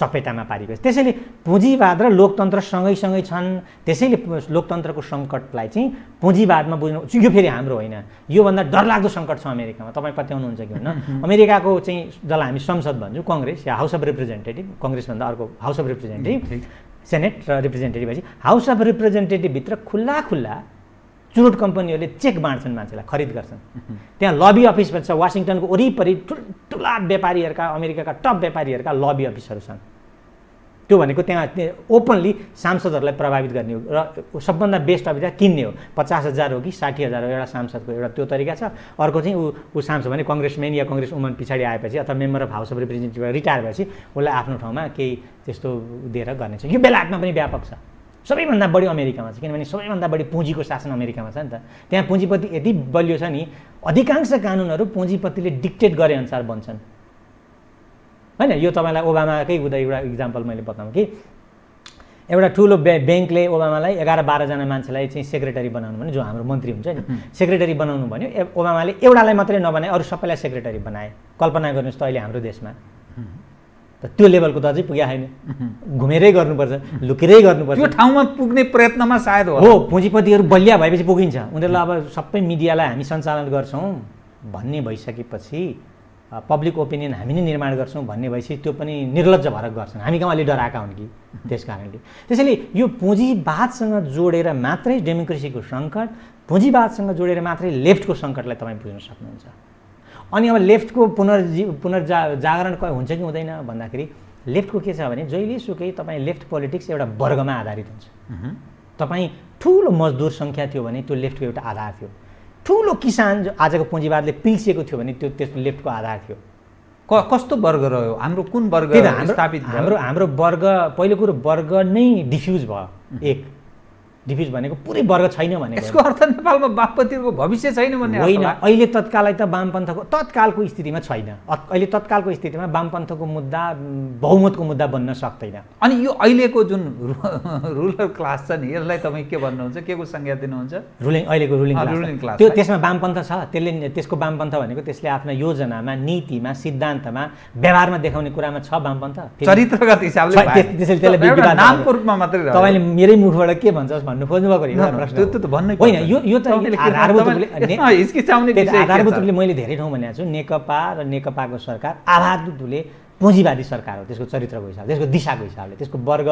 चपेटामा पारेको छ त्यसैले पुँजीवाद र लोकतन्त्र सँगै सँगै छन् त्यसैले लोकतन्त्रको सङ्कटलाई चाहिँ पुँजीवादमा बुझ्नु यो फेरि हाम्रो होइन योभन्दा डरलाग्दो सङ्कट छ अमेरिकामा तपाईँ पत्याउनुहुन्छ कि होइन अमेरिकाको चाहिँ जसलाई हामी संसद भन्छौँ कङ्ग्रेस या हाउस अफ रिप्रेजेन्टेटिभ कङ्ग्रेसभन्दा अर्को हाउस अफ रिप्रेजेन्टेटिभ सेनेट र रिप्रेजेन्टेटिभ हाउस अफ रिप्रेजेन्टेटिभभित्र खुल्ला खुल्ला चुरोट कम्पनीहरूले चेक बाँड्छन् मान्छेलाई खरिद गर्छन् त्यहाँ लबी अफिस भन्छ वासिङटनको वरिपरि ठुल्ठुला व्यापारीहरूका अमेरिकाका टप व्यापारीहरूका लबी अफिसहरू छन् त्यो भनेको त्यहाँ ओपनली सांसदहरूलाई प्रभावित गर्ने हो र सबभन्दा बेस्ट अभिधा किन्ने हो पचास हजार हो कि साठी हजार हो एउटा सांसदको एउटा त्यो तरिका छ अर्को चाहिँ ऊ ऊ सांसद भने कङ्ग्रेसम्यान या कङ्ग्रेस वुमन पछाडि आएपछि अथवा member of house of representative retire भएपछि उसलाई आफ्नो ठाउँमा केही त्यस्तो दिएर गर्नेछ यो बेलायतमा पनि व्यापक छ सबैभन्दा बढी अमेरिकामा छ किनभने सबैभन्दा बढी पुँजीको शासन अमेरिकामा छ नि त त्यहाँ पुँजीपति यति बलियो छ नि अधिकांश कानुनहरू पुँजीपतिले डिक्टेट गरे अनुसार बन्छन् होइन यो तपाईँलाई ओबामाकै हुँदा एउटा इक्जाम्पल मैले बताउँ कि एउटा ठुलो ब्या ब्याङ्कले ओबामालाई एघार बाह्रजना मान्छेलाई चाहिँ सेक्रेटरी बनाउनु भन्यो जो हाम्रो मन्त्री हुन्छ नि सेक्रेटरी बनाउनु भन्यो ओबामाले एउटालाई मात्रै नबनाए अरू सबैलाई सेक्रेटरी बनाए कल्पना गर्नुहोस् त अहिले हाम्रो देशमा त त्यो लेभलको त अझै पुगे होइन घुमेरै गर्नुपर्छ लुकेरै गर्नुपर्छ त्यो ठाउँमा पुग्ने प्रयत्नमा सायद हो पुँजीपतिहरू बलिया भएपछि पुगिन्छ उनीहरूलाई अब सबै मिडियालाई हामी सञ्चालन गर्छौँ भन्ने भइसकेपछि पब्लिक ओपिनियन हामी नै निर्माण गर्छौँ भन्ने भएपछि त्यो पनि निर्लज भएर गर्छन् हामी कहाँ गाउँले डराएका हुन् कि त्यस कारणले त्यसैले यो पुँजीवादसँग जोडेर मात्रै डेमोक्रेसीको सङ्कट पुँजीवादसँग जोडेर मात्रै लेफ्टको सङ्कटलाई तपाईँ बुझ्न सक्नुहुन्छ अनि अब लेफ्टको पुनर्जी पुनर्जा जागरण हुन्छ कि हुँदैन भन्दाखेरि लेफ्टको के छ भने जहिलेसुकै तपाईँ लेफ्ट पोलिटिक्स एउटा वर्गमा आधारित हुन्छ तपाईँ ठुलो मजदुर सङ्ख्या थियो भने त्यो लेफ्टको एउटा आधार थियो ठुलो किसान जो आजको पुँजीवादले पिल्सिएको थियो भने त्यो त्यसको लेफ्टको आधार थियो क कस्तो वर्ग रह्यो हाम्रो कुन वर्ग हाम्रो हाम्रो वर्ग पहिलो कुरो वर्ग नै डिफ्युज भयो एक डिफिट भनेको पुरै वर्ग छैन भने यसको अर्थ नेपालमा वामपन्थीहरूको भविष्य छैन भन्ने होइन अहिले तत्कालै त वामपन्थको तत्कालको स्थितिमा छैन अहिले तत्कालको स्थितिमा वामपन्थको मुद्दा बहुमतको मुद्दा बन्न सक्दैन अनि यो अहिलेको जुन रुलर क्लास छ नि यसलाई तपाईँ के भन्नुहुन्छ के को संज्ञा दिनुहुन्छ रुलिङ अहिलेको रुलिङ रुलिङ क्लास त्यो त्यसमा वामपन्थ छ त्यसले त्यसको वामपन्थ भनेको त्यसले आफ्ना योजनामा नीतिमा सिद्धान्तमा व्यवहारमा देखाउने कुरामा छ वामपन्थ चरित्रगत हिसाबले त्यसले त्यसलाई नामको रूपमा मात्रै तपाईँले मेरै मुखबाट के भन्छ भन्नु भन्नु खोज्नुभएको होइन यो रूपले मैले धेरै ठाउँ भनेको छु नेकपा र नेकपाको सरकार आधारभूत पुँजीवादी सरकार हो त्यसको चरित्रको हिसाबले त्यसको दिशाको हिसाबले त्यसको वर्ग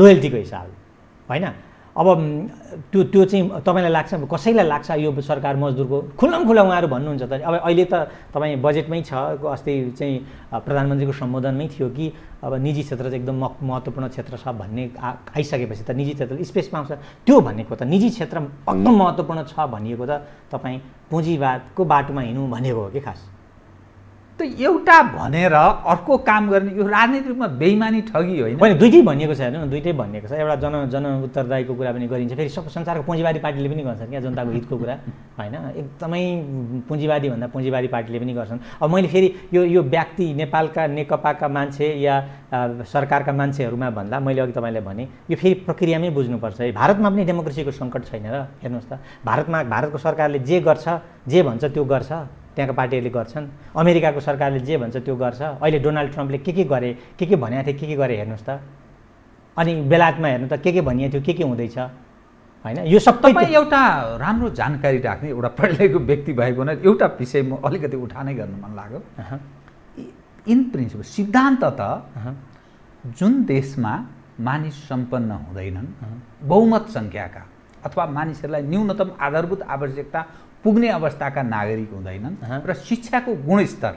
लोयल्टीको हिसाबले होइन अब त्यो त्यो चाहिँ तपाईँलाई लाग्छ कसैलाई लाग्छ यो सरकार मजदुरको खुल्लम खुल्ला उहाँहरू भन्नुहुन्छ त अब अहिले त तपाईँ बजेटमै छ अस्ति चाहिँ प्रधानमन्त्रीको सम्बोधनमै थियो कि अब निजी क्षेत्र चाहिँ एकदम महत्त्वपूर्ण क्षेत्र छ भन्ने आइसकेपछि त निजी क्षेत्र स्पेस पाउँछ त्यो भनेको त निजी क्षेत्र एकदम महत्त्वपूर्ण छ भनिएको त तपाईँ पुँजीवादको बाटोमा हिँड्नु भनेको हो कि खास एउटा भनेर अर्को काम गर्ने यो राजनीतिमा रूपमा बेइमानी ठगी होइन होइन दुइटै भनिएको छ हेर्नु दुइटै भनिएको छ एउटा जन जन उत्तरदायीको कुरा पनि गरिन्छ फेरि सब संसारको पुँजीवादी पार्टीले पनि गर्छन् क्या जनताको हितको कुरा होइन एकदमै पुँजीवादीभन्दा पुँजीवादी पार्टीले पनि गर्छन् अब मैले फेरि यो यो व्यक्ति नेपालका नेकपाका मान्छे या सरकारका मान्छेहरूमा भन्दा मैले अघि तपाईँलाई भने यो फेरि प्रक्रियामै बुझ्नुपर्छ है भारतमा पनि डेमोक्रेसीको सङ्कट छैन र हेर्नुहोस् त भारतमा भारतको सरकारले जे गर्छ जे भन्छ त्यो गर्छ त्यहाँको पार्टीहरूले गर्छन् अमेरिकाको सरकारले जे भन्छ त्यो गर्छ अहिले डोनाल्ड ट्रम्पले के के गरे के के भनेको थिए के के गरे हेर्नुहोस् त अनि बेलायतमा हेर्नु त के के भनिएको थियो के के हुँदैछ होइन यो सबै एउटा राम्रो जानकारी राख्ने एउटा पढेको व्यक्ति भएको हुनाले एउटा विषय म अलिकति उठानै गर्नु मन लाग्यो इन प्रिन्सिपल सिद्धान्त त जुन देशमा मानिस सम्पन्न हुँदैनन् बहुमत सङ्ख्याका अथवा मानिसहरूलाई न्यूनतम आधारभूत आवश्यकता पुग्ने अवस्थाका नागरिक हुँदैनन् र शिक्षाको गुणस्तर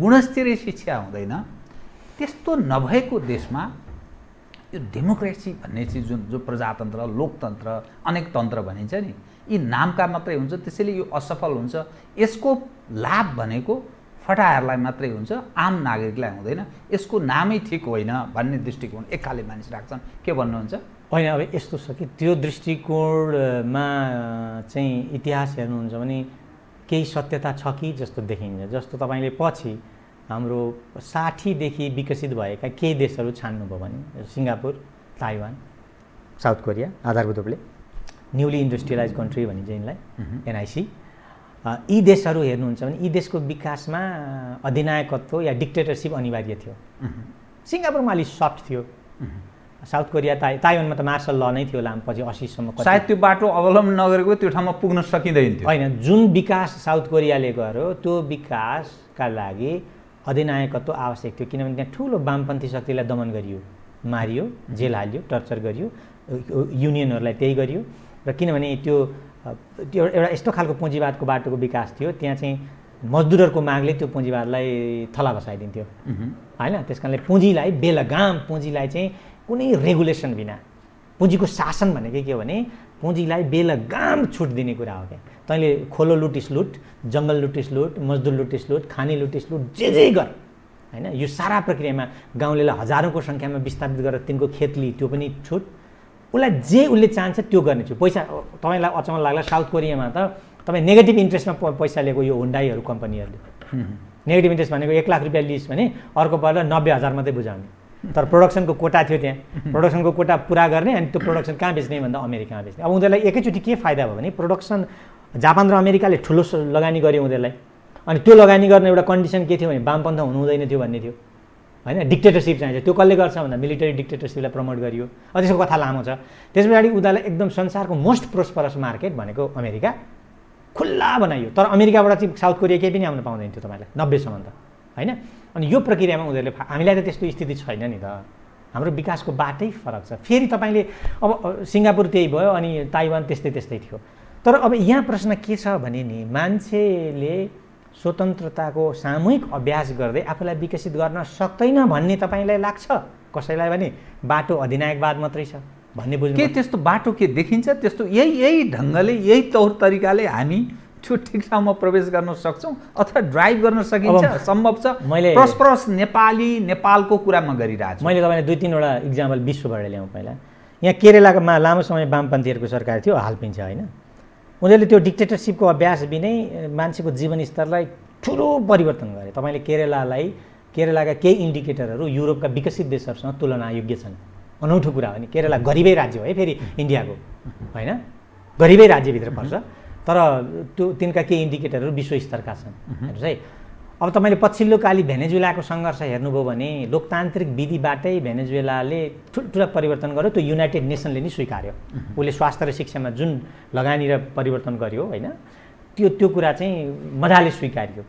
गुणस्तरीय शिक्षा हुँदैन त्यस्तो नभएको देशमा यो डेमोक्रेसी भन्ने चाहिँ जुन जो प्रजातन्त्र लोकतन्त्र अनेक तन्त्र भनिन्छ नि यी नामका मात्रै हुन्छ त्यसैले यो असफल हुन्छ यसको लाभ भनेको फटाहरूलाई मात्रै हुन्छ आम नागरिकलाई हुँदैन यसको नामै ठिक होइन भन्ने दृष्टिकोण एक मानिस राख्छन् के भन्नुहुन्छ होइन अब यस्तो छ कि त्यो दृष्टिकोणमा चाहिँ इतिहास हेर्नुहुन्छ भने केही सत्यता छ कि जस्तो देखिन्छ जस्तो तपाईँले पछि हाम्रो साठीदेखि विकसित भएका केही देशहरू छान्नुभयो भने सिङ्गापुर ताइवान साउथ कोरिया आधारभूत रूपले न्युली इन्डस्ट्रियलाइज कन्ट्री भनिन्छ यिनलाई एनआइसी यी देशहरू हेर्नुहुन्छ भने यी देशको विकासमा अधिनायकत्व या डिक्टेटरसिप अनिवार्य थियो सिङ्गापुरमा अलिक सफ्ट थियो साउथ कोरिया ताइ ताइवानमा त मार्सल ल नै थियो लामो पछि असीसम्म सायद त्यो बाटो अवलम्बन नगरेको त्यो ठाउँमा पुग्न सकिँदैन थियो होइन जुन विकास साउथ कोरियाले गर्यो त्यो विकासका लागि अधिनायकत्व आवश्यक थियो किनभने त्यहाँ ठुलो वामपन्थी शक्तिलाई दमन गरियो मारियो जेल हालियो टर्चर गरियो युनियनहरूलाई त्यही गरियो र किनभने त्यो त्यो एउटा यस्तो खालको पुँजीवादको बाटोको विकास थियो त्यहाँ चाहिँ मजदुरहरूको मागले त्यो पुँजीवादलाई थला बसाइदिन्थ्यो होइन त्यस कारणले पुँजीलाई बेलगाम पुँजीलाई चाहिँ कुनै रेगुलेसन बिना पुँजीको शासन भनेको के हो भने पुँजीलाई बेलगाम छुट दिने कुरा हो क्या तैँले खोलो लुटिस लुट जङ्गल लुटिस लुट मजदुर लुटिस लुट खाने लुटिस लुट जे जे गर होइन यो सारा प्रक्रियामा गाउँलेलाई हजारौँको सङ्ख्यामा विस्थापित गरेर तिनको खेत लिए त्यो पनि छुट उसलाई जे उसले चाहन्छ त्यो गर्ने छु पैसा तपाईँलाई अचम्म लाग्ला साउथ कोरियामा त तपाईँ नेगेटिभ इन्ट्रेस्टमा पैसा लिएको यो हुन्डाईहरू कम्पनीहरूले नेगेटिभ इन्ट्रेस्ट भनेको एक लाख रुपियाँ लिइस् भने अर्को पर्दा नब्बे हजार मात्रै बुझाउने तर प्रडक्सनको कोटा थियो त्यहाँ प्रडक्सनको कोटा पुरा गर्ने अनि त्यो प्रडक्सन कहाँ बेच्ने भन्दा अमेरिकामा बेच्ने अब उनीहरूलाई एकैचोटि के फाइदा भयो भने प्रडक्सन जापान र अमेरिकाले ठुलो लगानी गर्यो उनीहरूलाई अनि त्यो लगानी गर्ने एउटा कन्डिसन के थियो भने वामपन्थ हुनुहुँदैन थियो भन्ने थियो होइन डिक्टेटरसिप चाहिन्छ त्यो कसले गर्छ भन्दा मिलिटरी डिक्टेटरसिपलाई प्रमोट गरियो अब त्यसको कथा लामो छ त्यस पछाडि उनीहरूलाई एकदम संसारको मोस्ट प्रोस्परस मार्केट भनेको अमेरिका खुल्ला बनाइयो तर अमेरिकाबाट चाहिँ साउथ कोरिया केही पनि आउनु पाउँदैन थियो तपाईँलाई नब्बेसम्म त होइन अनि यो प्रक्रियामा उनीहरूले हामीलाई त त्यस्तो स्थिति छैन नि त हाम्रो विकासको बाटै फरक छ फेरि तपाईँले अब सिङ्गापुर त्यही भयो अनि ताइवान त्यस्तै त्यस्तै थियो तर अब यहाँ प्रश्न के छ भने नि मान्छेले स्वतन्त्रताको सामूहिक अभ्यास गर्दै आफूलाई विकसित गर्न सक्दैन भन्ने तपाईँलाई लाग्छ कसैलाई भने बाटो अधिनायकवाद मात्रै छ भन्ने बुझ्नु के त्यस्तो बाटो के देखिन्छ त्यस्तो यही यही ढङ्गले यही तौर तरिकाले हामी त्यो ठिक ठाउँमा प्रवेश गर्न सक्छौँ अथवा ड्राइभ गर्न सकिन्छ सम्भव छ मैले प्रस नेपाली नेपालको कुरामा गरिरहेको छु मैले तपाईँलाई दुई तिनवटा इक्जाम्पल विश्वबाट ल्याउँ पहिला यहाँ केरलामा लामो समय वामपन्थीहरूको सरकार थियो हाल पिन्छ होइन उनीहरूले त्यो डिक्टेटरसिपको अभ्यास बिनै मान्छेको जीवनस्तरलाई ठुलो परिवर्तन गरे तपाईँले केरलालाई केरलाका केही इन्डिकेटरहरू युरोपका विकसित देशहरूसँग तुलना योग्य छन् अनौठो कुरा हो नि केरला गरिबै राज्य हो है फेरि इन्डियाको होइन गरिबै राज्यभित्र पर्छ तर त्यो तिनका केही इन्डिकेटरहरू विश्वस्तरका छन् हेर्नुहोस् है अब तपाईँले पछिल्लो काली भेनेजुलाको सङ्घर्ष हेर्नुभयो भने लोकतान्त्रिक विधिबाटै भेनेजुएलाले ठुल्ठुला परिवर्तन गर्यो त्यो युनाइटेड नेसनले नै स्वीकार्यो उसले स्वास्थ्य र शिक्षामा जुन लगानी र परिवर्तन गर्यो होइन त्यो त्यो कुरा चाहिँ मजाले स्वीकार्यो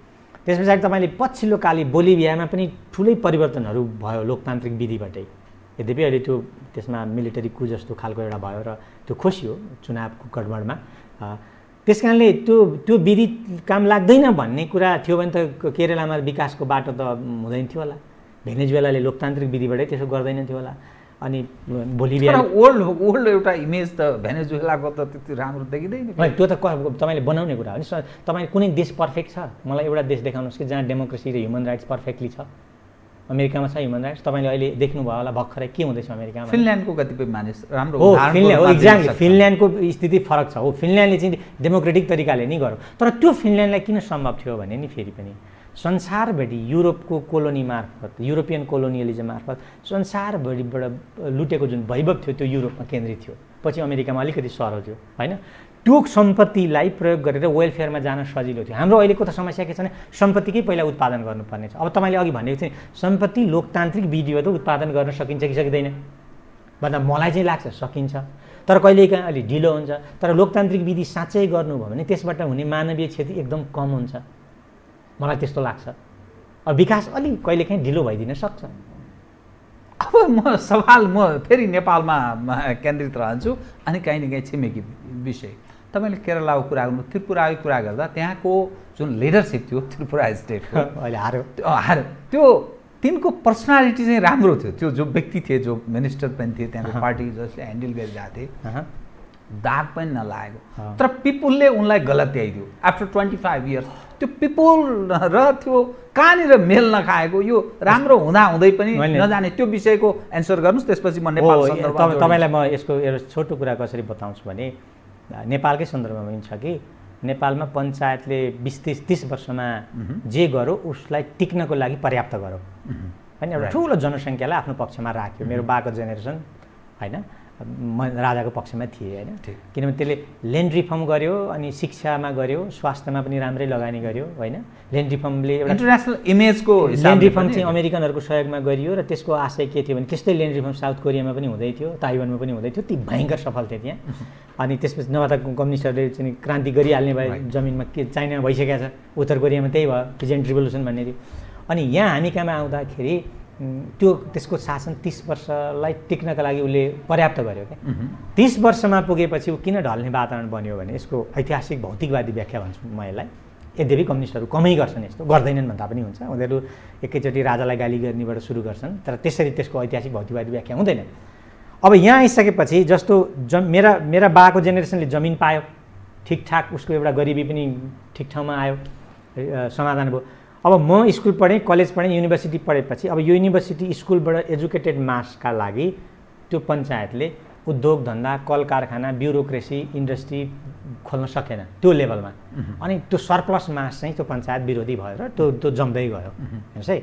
त्यस पछाडि तपाईँले पछिल्लो काली बोलिभियामा पनि ठुलै परिवर्तनहरू भयो लोकतान्त्रिक विधिबाटै यद्यपि अहिले त्यो त्यसमा मिलिटरी कु जस्तो खालको एउटा भयो र त्यो खोसियो चुनावको गडबडमा त्यस कारणले त्यो त्यो विधि काम लाग्दैन भन्ने कुरा थियो भने त केरलामा विकासको बाटो त हुँदैन थियो होला भेनेजुएलाले लोकतान्त्रिक विधिबाटै त्यसो गर्दैन थियो होला अनि भोलि बिहान ओल्ड ओल्ड एउटा इमेज त भेनेजुएलाको त त्यति राम्रो देखिँदैन त्यो त तपाईँले बनाउने कुरा हो नि तपाईँ कुनै देश पर्फेक्ट छ मलाई एउटा देश देखाउनुहोस् कि जहाँ डेमोक्रेसी र ह्युमन राइट्स पर्फेक्टली छ अमेरिकामा छ ह्युमन राइट्स तपाईँले अहिले देख्नुभयो होला भर्खरै के हुँदैछ अमेरिकामा फिनल्यान्डको कतिपय मानिस राम्रो हो फिनल्यान्ड हो एक्ज्याक्टली फिनल्यान्डको स्थिति फरक छ हो फिनल्यान्डले चाहिँ डेमोक्रेटिक तरिकाले नै गर्यो तर त्यो फिनल्यान्डलाई किन सम्भव थियो भने नि फेरि पनि संसारभरि युरोपको कोलोनी मार्फत युरोपियन कोलोनियलिजम मार्फत संसारभरिबाट लुटेको जुन वैभव थियो त्यो युरोपमा केन्द्रित थियो पछि अमेरिकामा अलिकति सरल थियो होइन त्यो सम्पत्तिलाई प्रयोग गरेर वेलफेयरमा जान सजिलो थियो हाम्रो अहिलेको त समस्या के छ भने सम्पत्तिकै पहिला उत्पादन गर्नुपर्ने छ अब तपाईँले अघि भनेको थिएँ सम्पत्ति लोकतान्त्रिक विधिबाट उत्पादन गर्न सकिन्छ कि सकिँदैन भन्दा मलाई चाहिँ लाग्छ सकिन्छ तर कहिलेकाहीँ अलि ढिलो हुन्छ तर लोकतान्त्रिक विधि साँच्चै गर्नुभयो भने त्यसबाट हुने मानवीय क्षति एकदम कम हुन्छ मलाई त्यस्तो लाग्छ अब विकास अलिक कहिलेकाहीँ ढिलो भइदिन सक्छ अब म सवाल म फेरि नेपालमा केन्द्रित रहन्छु अनि काहीँ न काहीँ छिमेकी विषय तपाईँले केरलाको कुरा गर्नु त्रिपुराको कुरा गर्दा त्यहाँको जुन लिडरसिप थियो त्रिपुरा स्टेटको अहिले हार्यो हार्यो त्यो तिनको पर्सनालिटी चाहिँ राम्रो थियो त्यो जो व्यक्ति थिए जो मिनिस्टर पनि थिए त्यहाँको पार्टी जसले ह्यान्डल गरिरहेको थिए दाग पनि नलागेको तर पिपुलले उनलाई गलत ल्याइदियो आफ्टर ट्वेन्टी फाइभ इयर्स त्यो पिपुल र त्यो कहाँनिर मेल नखाएको यो राम्रो हुँदा हुँदै पनि नजाने त्यो विषयको एन्सर गर्नुहोस् त्यसपछि म नेपाल तपाईँलाई म यसको एउटा छोटो कुरा कसरी बताउँछु भने नेपालकै सन्दर्भमा पनि छ कि नेपालमा पञ्चायतले बिस तिस तिस वर्षमा जे गरो उसलाई टिक्नको लागि पर्याप्त गर्यो होइन एउटा ठुलो जनसङ्ख्यालाई आफ्नो पक्षमा राख्यो मेरो बाको जेनेरेसन होइन म राजाको पक्षमा थिए होइन किनभने त्यसले ल्यान्ड रिफर्म गर्यो अनि शिक्षामा गर्यो स्वास्थ्यमा पनि राम्रै लगानी गर्यो होइन ल्यान्ड रिफर्मले एउटा इन्टरनेसनल इमेजको ल्यान्ड रिफर्म चाहिँ अमेरिकनहरूको सहयोगमा गरियो र त्यसको आशय के थियो भने त्यस्तै ल्यान्ड रिफर्म साउथ कोरियामा पनि हुँदै थियो ताइवानमा पनि हुँदै थियो ती भयङ्कर सफल थियो त्यहाँ अनि त्यसपछि नभए त कम्युनिस्टहरूले चाहिँ क्रान्ति गरिहाल्ने भयो जमिनमा के चाइनामा भइसकेको छ उत्तर कोरियामा त्यही भयो प्रेजेन्ट रिभोल्युसन भन्ने थियो अनि यहाँ हामी कहाँमा आउँदाखेरि त्यो त्यसको शासन तिस वर्षलाई टिक्नका लागि उसले पर्याप्त गर्यो क्या तिस वर्षमा पुगेपछि ऊ किन ढल्ने वातावरण बन्यो भने यसको ऐतिहासिक भौतिकवादी व्याख्या भन्छु म यसलाई यद्यपि कम्युनिस्टहरू कमै गर्छन् यस्तो गर्दैनन् भन्दा पनि हुन्छ उनीहरू एकैचोटि राजालाई गाली गर्नेबाट सुरु गर्छन् तर त्यसरी त्यसको ऐतिहासिक भौतिकवादी व्याख्या हुँदैन अब यहाँ आइसकेपछि जस्तो ज मेरा मेरा बाको जेनेरेसनले जमिन पायो ठिकठाक उसको एउटा गरिबी पनि ठिक ठाउँमा आयो समाधान भयो अब म स्कुल पढेँ कलेज पढेँ युनिभर्सिटी पढेपछि अब युनिभर्सिटी स्कुलबाट एजुकेटेड मासका लागि त्यो पञ्चायतले उद्योग धन्दा कल कारखाना ब्युरोक्रेसी इन्डस्ट्री खोल्न सकेन त्यो लेभलमा अनि त्यो सरप्लस मास चाहिँ त्यो पञ्चायत विरोधी भएर त्यो त्यो जम्दै गयो हेर्नुहोस् है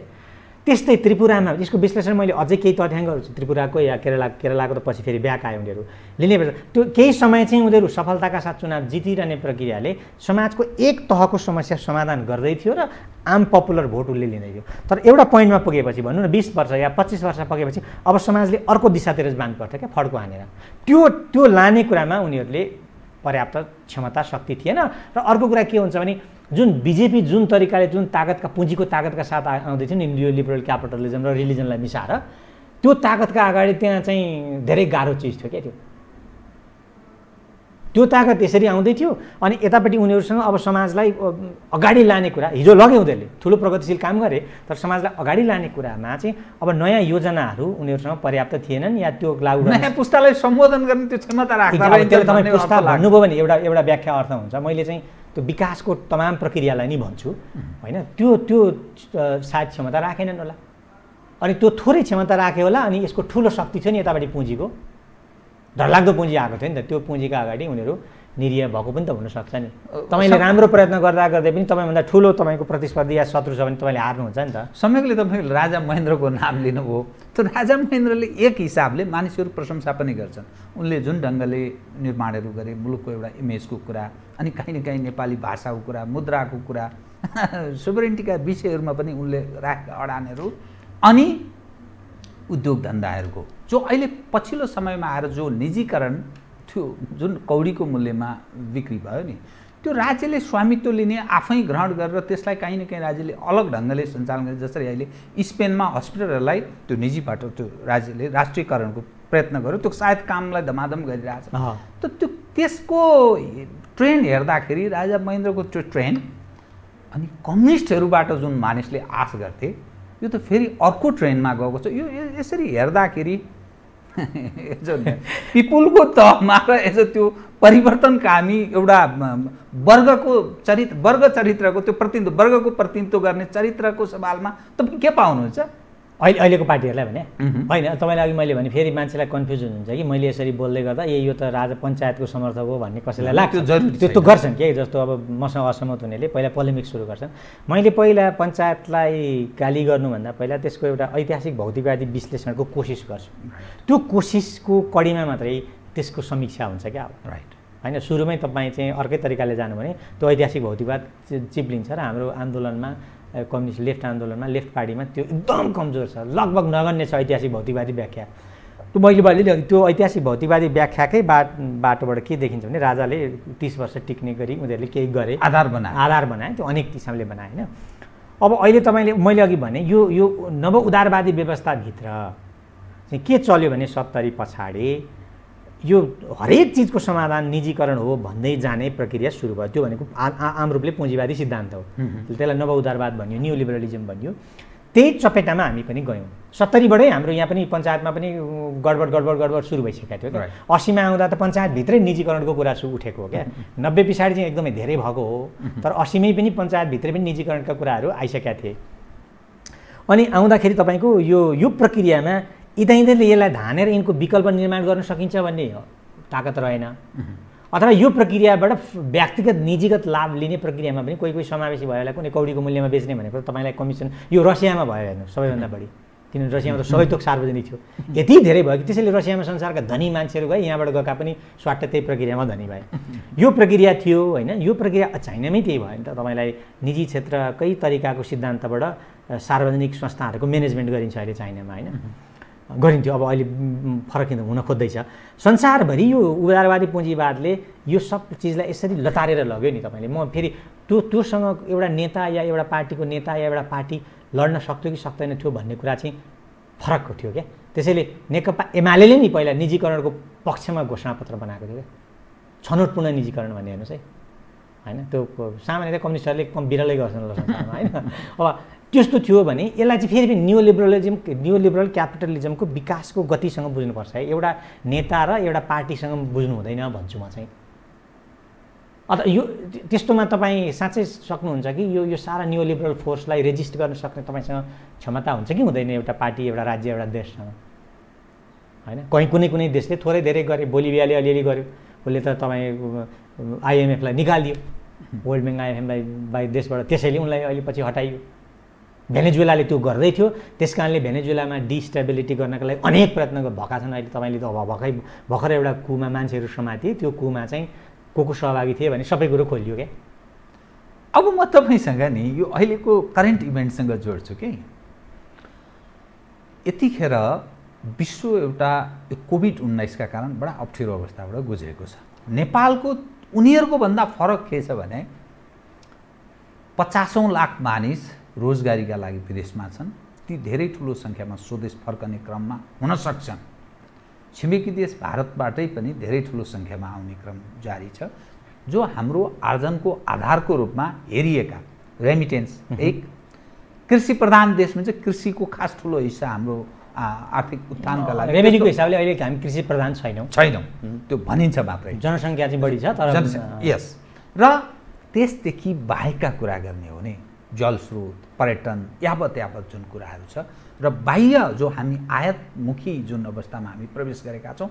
त्यस्तै त्रिपुरामा यसको विश्लेषण मैले अझै केही तथ्याङ्कहरू त्रिपुराको या केरला केरलाको त पछि फेरि ब्याक आयो उनीहरू लिने त्यो केही समय चाहिँ उनीहरू सफलताका साथ चुनाव जितिरहने प्रक्रियाले समाजको एक तहको समस्या समाधान गर्दै थियो र आम पपुलर भोट उसले लिँदै थियो तर एउटा पोइन्टमा पुगेपछि भनौँ न बिस वर्ष या पच्चिस वर्ष पुगेपछि अब समाजले अर्को दिशातिर पर्थ्यो क्या फड्को हानेर त्यो त्यो लाने कुरामा उनीहरूले पर्याप्त क्षमता शक्ति थिएन र अर्को कुरा के हुन्छ भने जुन बिजेपी जुन तरिकाले जुन तागतका पुँजीको तागतका साथ आउँदै थियो नि यो लिबरल क्यापिटलिजम र रिलिजनलाई मिसाएर त्यो तागतका अगाडि त्यहाँ चाहिँ धेरै गाह्रो चिज थियो क्या त्यो त्यो ताकत त्यसरी आउँदै थियो अनि यतापट्टि उनीहरूसँग अब समाजलाई अगाडि लाने कुरा हिजो लग्यो उनीहरूले ठुलो प्रगतिशील काम गरे तर समाजलाई अगाडि लाने कुरामा चाहिँ अब नयाँ योजनाहरू उनीहरूसँग पर्याप्त थिएनन् या त्यो लागु नयाँ पुस्तालाई सम्बोधन गर्ने त्यो क्षमता राख्दा तपाईँ पुस्ता भन्नुभयो भने एउटा एउटा व्याख्या अर्थ हुन्छ मैले चाहिँ त्यो विकासको तमाम प्रक्रियालाई नै भन्छु होइन त्यो त्यो सायद क्षमता राखेनन् होला अनि त्यो थोरै क्षमता राख्यो होला अनि यसको ठुलो शक्ति छ नि यतापट्टि पुँजीको डरलाग्दो पुँजी आएको थियो नि त त्यो पुँजीको अगाडि उनीहरू निरीह भएको पनि त हुनसक्छ नि तपाईँले राम्रो प्रयत्न गर्दा गर्दै पनि तपाईँभन्दा ठुलो तपाईँको प्रतिस्पर्धी या शत्रु छ भने तपाईँले हार्नुहुन्छ नि त समयले तपाईँले राजा महेन्द्रको नाम लिनुभयो त्यो राजा महेन्द्रले एक हिसाबले मानिसहरू प्रशंसा पनि गर्छन् उनले जुन ढङ्गले निर्माणहरू गरे मुलुकको एउटा इमेजको कुरा अनि काहीँ न काहीँ नेपाली भाषाको कुरा मुद्राको कुरा सुबरेन्टीका विषयहरूमा पनि उनले राखेका अडानहरू अनि उद्योग धन्दाहरूको जो अहिले पछिल्लो समयमा आएर जो निजीकरण थियो जुन कौडीको मूल्यमा बिक्री भयो नि त्यो राज्यले स्वामित्व लिने आफै ग्रहण गरेर त्यसलाई काहीँ न काहीँ राज्यले अलग ढङ्गले सञ्चालन गरे जसरी अहिले स्पेनमा हस्पिटलहरूलाई त्यो निजीबाट त्यो राज्यले राष्ट्रियकरणको प्रयत्न गर्यो त्यो सायद कामलाई धमाधम गरिरहेछ त त्यो त्यसको ट्रेन हेर्दाखेरि राजा महेन्द्रको त्यो ट्रेन अनि कम्युनिस्टहरूबाट जुन मानिसले आश गर्थे यो त फेरि अर्को ट्रेनमा गएको छ यो यसरी हेर्दाखेरि पिपुलको तहमा र यसो त्यो परिवर्तनकामी एउटा वर्गको चरित्र वर्ग चरित्रको त्यो प्रतिनिधित्व वर्गको प्रतिनिधित्व गर्ने चरित्रको सवालमा तपाईँ के पाउनुहुन्छ अहिले अहिलेको पार्टीहरूलाई भने होइन तपाईँलाई अघि मैले भने फेरि मान्छेलाई कन्फ्युज हुनुहुन्छ कि मैले यसरी बोल्दै गर्दा ए यो त राजा पञ्चायतको समर्थक हो भन्ने कसैलाई लाग्छ त्यो त गर्छन् के जस्तो अब मसँग असहमत हुनेले पहिला पोलिमिक्स सुरु गर्छन् मैले पहिला पञ्चायतलाई गाली गर्नुभन्दा पहिला त्यसको एउटा ऐतिहासिक भौतिकवादी विश्लेषणको कोसिस गर्छु त्यो कोसिसको कडीमा मात्रै त्यसको समीक्षा हुन्छ क्या अब राइट होइन सुरुमै तपाईँ चाहिँ अर्कै तरिकाले जानु भने त्यो ऐतिहासिक भौतिकवाद चिप्लिन्छ र हाम्रो आन्दोलनमा कम्युनिस्ट लेफ्ट आन्दोलनमा लेफ्ट पार्टीमा त्यो एकदम कमजोर छ लगभग नगन्य छ ऐतिहासिक भौतिकवादी व्याख्या त्यो मैले भनिदिएँ त्यो ऐतिहासिक भौतिकवादी व्याख्याकै बा बाटोबाट के देखिन्छ भने राजाले तिस वर्ष टिक्ने गरी उनीहरूले केही गरे आधार बनाए आधार बनाए त्यो अनेक किसिमले बनाए होइन अब अहिले तपाईँले मैले अघि भने यो यो नव उदारवादी व्यवस्थाभित्र चाहिँ के चल्यो भने सत्तरी पछाडि यो हरेक चिजको समाधान निजीकरण हो भन्दै जाने प्रक्रिया सुरु भयो त्यो भनेको आम रूपले पुँजीवादी सिद्धान्त हो त्यसलाई नव उदारवाद भनियो न्यु लिबरलिजम भनियो त्यही चपेटामा हामी पनि गयौँ सत्तरीबाटै हाम्रो यहाँ पनि पञ्चायतमा पनि गडबड गडबड गडबड सुरु भइसकेको थियो क्या असीमा आउँदा त पञ्चायतभित्रै निजीकरणको कुरा उठेको हो क्या नब्बे पछाडि चाहिँ एकदमै धेरै भएको हो तर असीमै पनि पञ्चायतभित्रै पनि निजीकरणका कुराहरू आइसकेका थिए अनि आउँदाखेरि तपाईँको यो यो प्रक्रियामा यिनीहरूले यसलाई धानेर यिनको विकल्प निर्माण गर्न सकिन्छ भन्ने ताकत रहेन अथवा यो प्रक्रियाबाट व्यक्तिगत निजीगत लाभ लिने प्रक्रियामा पनि कोही कोही समावेशी भयो होला कुनै कौडीको मूल्यमा बेच्ने भनेको तपाईँलाई कमिसन यो रसियामा भयो हेर्नु सबैभन्दा बढी किनभने रसियामा त सबै थोक सार्वजनिक थियो यति धेरै भयो कि त्यसैले रसियामा संसारका धनी मान्छेहरू गए यहाँबाट गएका पनि स्वाट त्यही प्रक्रियामा धनी भए यो प्रक्रिया थियो होइन यो प्रक्रिया चाइनामै त्यही भयो नि त तपाईँलाई निजी क्षेत्रकै तरिकाको सिद्धान्तबाट सार्वजनिक संस्थाहरूको म्यानेजमेन्ट गरिन्छ अहिले चाइनामा होइन गरिन्थ्यो अब अहिले फरक हुन खोज्दैछ संसारभरि यो उदारवादी पुँजीवादले यो सब चिजलाई यसरी लतारेर लग्यो नि तपाईँले म फेरि त्यो त्योसँग एउटा नेता या एउटा पार्टीको नेता या एउटा पार्टी लड्न सक्थ्यो कि सक्दैन थियो भन्ने कुरा चाहिँ फरकको थियो क्या त्यसैले नेकपा एमाले नि पहिला निजीकरणको पक्षमा घोषणापत्र बनाएको थियो क्या छनौटपूर्ण निजीकरण भन्ने हेर्नुहोस् है होइन त्यो सामान्यतया कम्युनिस्टहरूले कम बिरलै गर्छन् ल संसारमा होइन अब त्यस्तो थियो भने यसलाई चाहिँ फेरि पनि न्यु लिबरलिजम न्यु लिबरल क्यापिटलिजमको विकासको गतिसँग बुझ्नुपर्छ है एउटा नेता र एउटा पार्टीसँग बुझ्नु हुँदैन भन्छु म चाहिँ अन्त यो त्यस्तोमा तपाईँ साँच्चै सक्नुहुन्छ कि यो यो सारा न्यु लिबरल फोर्सलाई रेजिस्ट गर्न सक्ने तपाईँसँग क्षमता हुन्छ कि हुँदैन एउटा पार्टी एउटा राज्य एउटा देशसँग होइन कहीँ कुनै कुनै देशले थोरै धेरै गरे बोलिभियाले अलिअलि गर्यो उसले त तपाईँ आइएमएफलाई निकालिदियो वर्ल्ड ब्याङ्क आइएमएफलाई बाहिर देशबाट त्यसैले उनलाई अहिले पछि हटाइयो भेनेजुलाले त्यो गर्दै थियो त्यस कारणले भेनेजुलामा डिस्टेबिलिटी गर्नका लागि अनेक प्रयत्न भएका छन् अहिले तपाईँले त अब भर्खरै भर्खर एउटा कुमा मान्छेहरू समाते त्यो कुमा चाहिँ को को सहभागी थिए भने सबै कुरो खोलियो क्या अब म तपाईँसँग नि यो अहिलेको करेन्ट इभेन्टसँग जोड्छु कि यतिखेर विश्व एउटा यो कोभिड उन्नाइसका कारण बडा अप्ठ्यारो अवस्थाबाट गुज्रेको छ नेपालको उनीहरूको भन्दा फरक के छ भने पचासौँ लाख मानिस रोजगारीका लागि विदेशमा छन् ती धेरै ठुलो सङ्ख्यामा स्वदेश फर्कने क्रममा हुन सक्छन् छिमेकी देश भारतबाटै पनि धेरै ठुलो सङ्ख्यामा आउने क्रम जारी छ जो हाम्रो आर्जनको आधारको रूपमा हेरिएका रेमिटेन्स एक कृषि प्रधान देशमा चाहिँ कृषिको खास ठुलो हिस्सा हाम्रो आर्थिक उत्थानका लागि रेभेन्यूको हिसाबले अहिले हामी कृषि प्रधान छैनौँ छैनौँ त्यो भनिन्छ मात्रै जनसङ्ख्या चाहिँ बढी छ तर यस र त्यसदेखि बाहेकका कुरा गर्ने हो भने जलस्रोत पर्यटन यावत यावत जुन कुराहरू छ र बाह्य जो हामी आयातमुखी जुन अवस्थामा हामी प्रवेश गरेका छौँ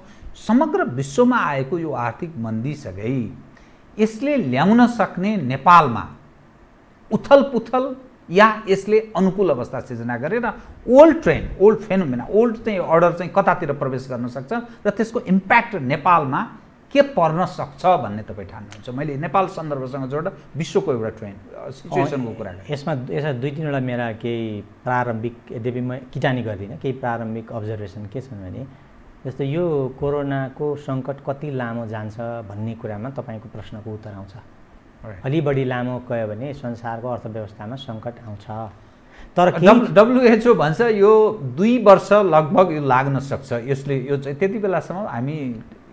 समग्र विश्वमा आएको यो आर्थिक मन्दीसँगै यसले ल्याउन सक्ने नेपालमा उथल पुथल या यसले अनुकूल अवस्था सिर्जना गरेर old train old phenomena old चाहिँ अर्डर चाहिँ कतातिर प्रवेश गर्न सक्छ र त्यसको इम्प्याक्ट नेपालमा के पर्न सक्छ भन्ने तपाईँ ठान्नुहुन्छ मैले नेपाल सन्दर्भसँग जोड विश्वको एउटा ट्रेन सिचुएसनको कुरा यसमा यसमा दुई तिनवटा मेरा केही प्रारम्भिक यद्यपि म किटानी गर्दिनँ केही प्रारम्भिक अब्जर्भेसन के छन् भने जस्तो यो कोरोनाको सङ्कट कति लामो जान्छ भन्ने कुरामा तपाईँको प्रश्नको उत्तर आउँछ अलि बढी लामो गयो भने संसारको अर्थव्यवस्थामा सङ्कट आउँछ तर डब्लुएचओ भन्छ यो दुई वर्ष लगभग यो लाग्न सक्छ यसले यो चाहिँ त्यति बेलासम्म हामी